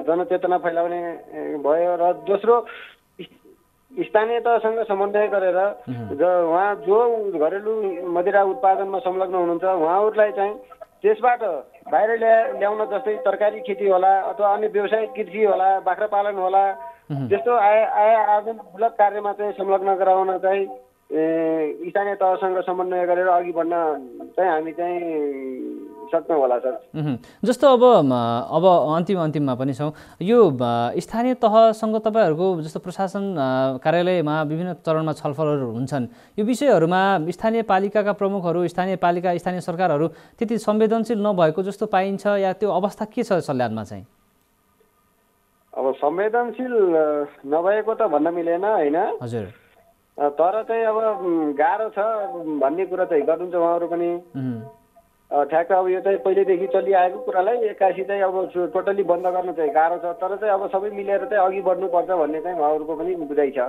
जनचेतना फैलाउने भयो र दोस्रो स्थानीय तहसँग समन्वय गरेर ज उहाँ जो घरेलु मदिरा उत्पादनमा संलग्न हुनुहुन्छ उहाँहरूलाई चाहिँ त्यसबाट बाहिर ल्या ल्याउन जस्तै तरकारी खेती होला अथवा अन्य व्यवसाय कृषि होला बाख्रा पालन होला त्यस्तो आय आय आर्जनमूलक कार्यमा चाहिँ संलग्न गराउन चाहिँ स्थानीय तहसँग समन्वय गरेर अघि बढ्न चाहिँ हामी चाहिँ होला सर जस्तो अब अब अन्तिम अन्तिममा पनि छौँ यो स्थानीय तहसँग तपाईँहरूको जस्तो प्रशासन कार्यालयमा विभिन्न चरणमा छलफलहरू हुन्छन् यो विषयहरूमा स्थानीय पालिकाका प्रमुखहरू स्थानीय पालिका स्थानीय सरकारहरू त्यति संवेदनशील नभएको जस्तो पाइन्छ या त्यो अवस्था के छ सल्यानमा चाहिँ अब संवेदनशील नभएको त भन्न मिलेन होइन हजुर तर चाहिँ अब गाह्रो छ भन्ने कुरा चाहिँ गर्नुहुन्छ उहाँहरू पनि ठ्याक्क अब यो चाहिँ पहिल्यैदेखि चलिआएको कुरालाई एक्कासी चाहिँ अब टोटल्ली बन्द गर्नु चाहिँ गाह्रो छ तर चाहिँ अब सबै मिलेर चाहिँ अघि बढ्नुपर्छ भन्ने चाहिँ उहाँहरूको पनि बुझाइ छ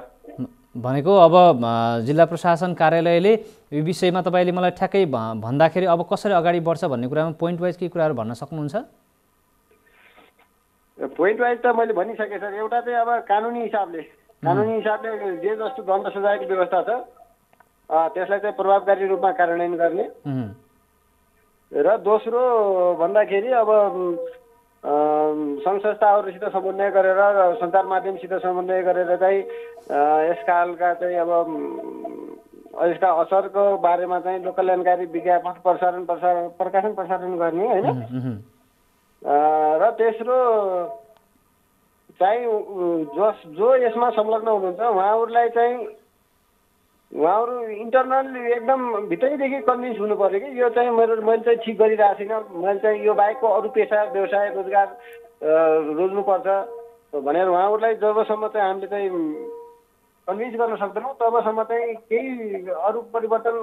भनेको अब जिल्ला प्रशासन कार्यालयले यो विषयमा तपाईँले मलाई ठ्याक्कै भन्दाखेरि अब कसरी अगाडि बढ्छ भन्ने कुरामा पोइन्ट वाइज केही कुराहरू भन्न सक्नुहुन्छ पोइन्ट वाइज त मैले भनिसकेँ सर एउटा चाहिँ अब कानुनी हिसाबले कानुनी हिसाबले जे जस्तो दण्ड सजायको व्यवस्था छ त्यसलाई चाहिँ प्रभावकारी रूपमा कार्यान्वयन गर्ने र दोस्रो भन्दाखेरि अब सङ्घ संस्थाहरूसित समन्वय गरेर सञ्चार माध्यमसित समन्वय गरेर चाहिँ यस खालका चाहिँ अब यसका असरको बारेमा चाहिँ लोक कल्याणकारी विज्ञापन प्रसारण प्रसारण प्रकाशन प्रसारण गर्ने होइन र तेस्रो चाहिँ जस जो यसमा संलग्न हुनुहुन्छ उहाँहरूलाई चाहिँ उहाँहरू इन्टरनल एकदम भित्रैदेखि कन्भिन्स हुनु पऱ्यो कि यो चाहिँ मेरो मैले चाहिँ ठिक गरिरहेको छुइनँ मैले चाहिँ यो बाहेकको अरू पेसा व्यवसाय रोजगार रोज्नुपर्छ भनेर उहाँहरूलाई जबसम्म चाहिँ हामीले चाहिँ कन्भिन्स गर्न सक्दैनौँ तबसम्म चाहिँ केही अरू परिवर्तन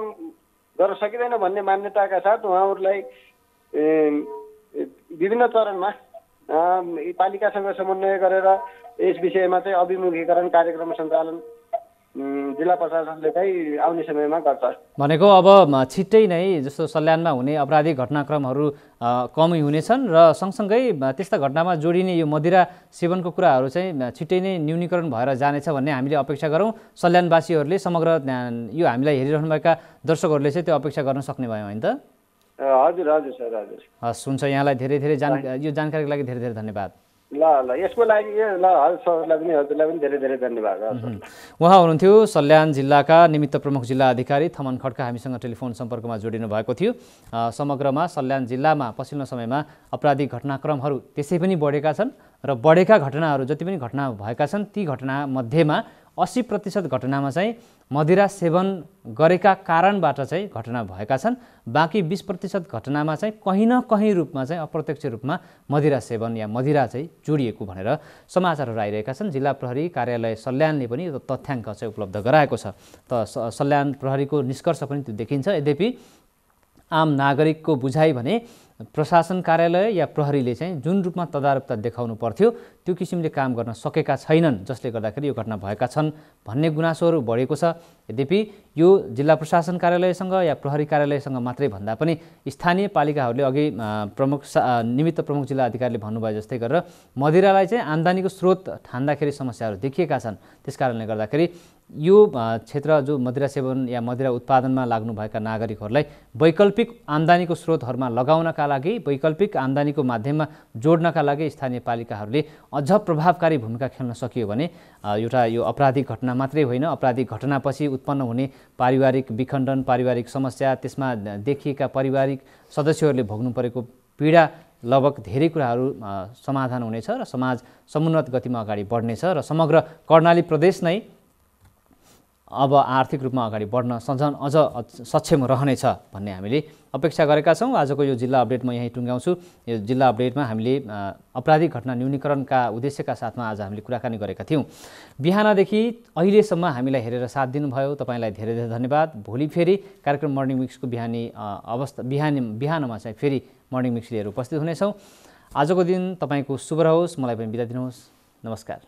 गर्न सकिँदैन भन्ने मान्यताका साथ उहाँहरूलाई विभिन्न चरणमा पालिकासँग समन्वय गरेर यस विषयमा चाहिँ अभिमुखीकरण कार्यक्रम सञ्चालन जिल्ला प्रशासनले चाहिँ आउने समयमा गर्छ भनेको अब छिट्टै नै जस्तो सल्यानमा हुने अपराधिक घटनाक्रमहरू कमै हुनेछन् र सँगसँगै त्यस्ता घटनामा जोडिने यो मदिरा सेवनको कुराहरू चाहिँ छिट्टै नै न्यूनीकरण भएर जानेछ भन्ने हामीले अपेक्षा गरौँ सल्यानवासीहरूले समग्र यो हामीलाई हेरिरहनुभएका दर्शकहरूले चाहिँ त्यो अपेक्षा गर्न सक्ने भयो होइन त हजुर हजुर सर हजुर हस् हुन्छ यहाँलाई धेरै धेरै जान यो जानकारीको लागि धेरै धेरै धन्यवाद ल ल यसको लागि ल सरलाई पनि हजुरलाई पनि धेरै धेरै धन्यवाद उहाँ हुनुहुन्थ्यो सल्यान जिल्लाका निमित्त प्रमुख जिल्ला अधिकारी थमन खड्का हामीसँग टेलिफोन सम्पर्कमा जोडिनु भएको थियो समग्रमा सल्यान जिल्लामा पछिल्लो समयमा अपराधिक घटनाक्रमहरू त्यसै पनि बढेका छन् र बढेका घटनाहरू जति पनि घटना भएका छन् ती घटनामध्येमा अस्सी प्रतिशत घटनामा चाहिँ मदिरा सेवन गरेका कारणबाट चाहिँ घटना भएका छन् बाँकी बिस प्रतिशत घटनामा चाहिँ कहीँ न कहीँ रूपमा चाहिँ अप्रत्यक्ष रूपमा मदिरा सेवन या मदिरा चाहिँ जोडिएको भनेर समाचारहरू आइरहेका छन् जिल्ला प्रहरी कार्यालय सल्यानले पनि तथ्याङ्क चाहिँ उपलब्ध गराएको छ त सल्यान प्रहरीको निष्कर्ष पनि त्यो देखिन्छ यद्यपि आम नागरिकको बुझाइ भने प्रशासन कार्यालय या प्रहरीले चाहिँ जुन रूपमा तदारुकता देखाउनु पर्थ्यो त्यो किसिमले काम गर्न सकेका छैनन् जसले गर्दाखेरि यो घटना भएका छन् भन्ने गुनासोहरू बढेको छ यद्यपि यो जिल्ला प्रशासन कार्यालयसँग या प्रहरी कार्यालयसँग मात्रै भन्दा पनि स्थानीय पालिकाहरूले अघि प्रमुख निमित्त प्रमुख जिल्ला अधिकारीले भन्नुभयो जस्तै गरेर मदिरालाई चाहिँ आम्दानीको स्रोत ठान्दाखेरि समस्याहरू देखिएका छन् त्यस कारणले गर्दाखेरि यो क्षेत्र जो मदिरा सेवन या मदिरा उत्पादनमा लाग्नुभएका नागरिकहरूलाई वैकल्पिक आम्दानीको स्रोतहरूमा लगाउनका लागि वैकल्पिक आम्दानीको माध्यममा जोड्नका लागि स्थानीय पालिकाहरूले अझ प्रभावकारी भूमिका खेल्न सकियो भने एउटा यो अपराधिक घटना मात्रै होइन अपराधिक घटनापछि उत्पन्न हुने पारिवारिक विखण्डन पारिवारिक समस्या त्यसमा देखिएका पारिवारिक सदस्यहरूले भोग्नु परेको पीडा लगभग धेरै कुराहरू समाधान हुनेछ र समाज समुन्नत गतिमा अगाडि बढ्नेछ र समग्र कर्णाली प्रदेश नै अब आर्थिक रूपमा अगाडि बढ्न सञ्जान अझ सक्षम रहनेछ भन्ने हामीले अपेक्षा गरेका छौँ आजको यो जिल्ला अपडेट म यहीँ टुङ्गाउँछु यो जिल्ला अपडेटमा हामीले अपराधिक घटना न्यूनीकरणका उद्देश्यका साथमा आज हामीले कुराकानी गरेका थियौँ बिहानदेखि अहिलेसम्म हामीलाई हेरेर साथ दिनुभयो तपाईँलाई धेरै धेरै धन्यवाद भोलि फेरि कार्यक्रम मर्निङ मिक्सको बिहानी अवस्था बिहानी बिहानमा चाहिँ फेरि मर्निङ मिक्स लिएर उपस्थित हुनेछौँ आजको दिन तपाईँको शुभ रहोस् मलाई पनि बिदा दिनुहोस् नमस्कार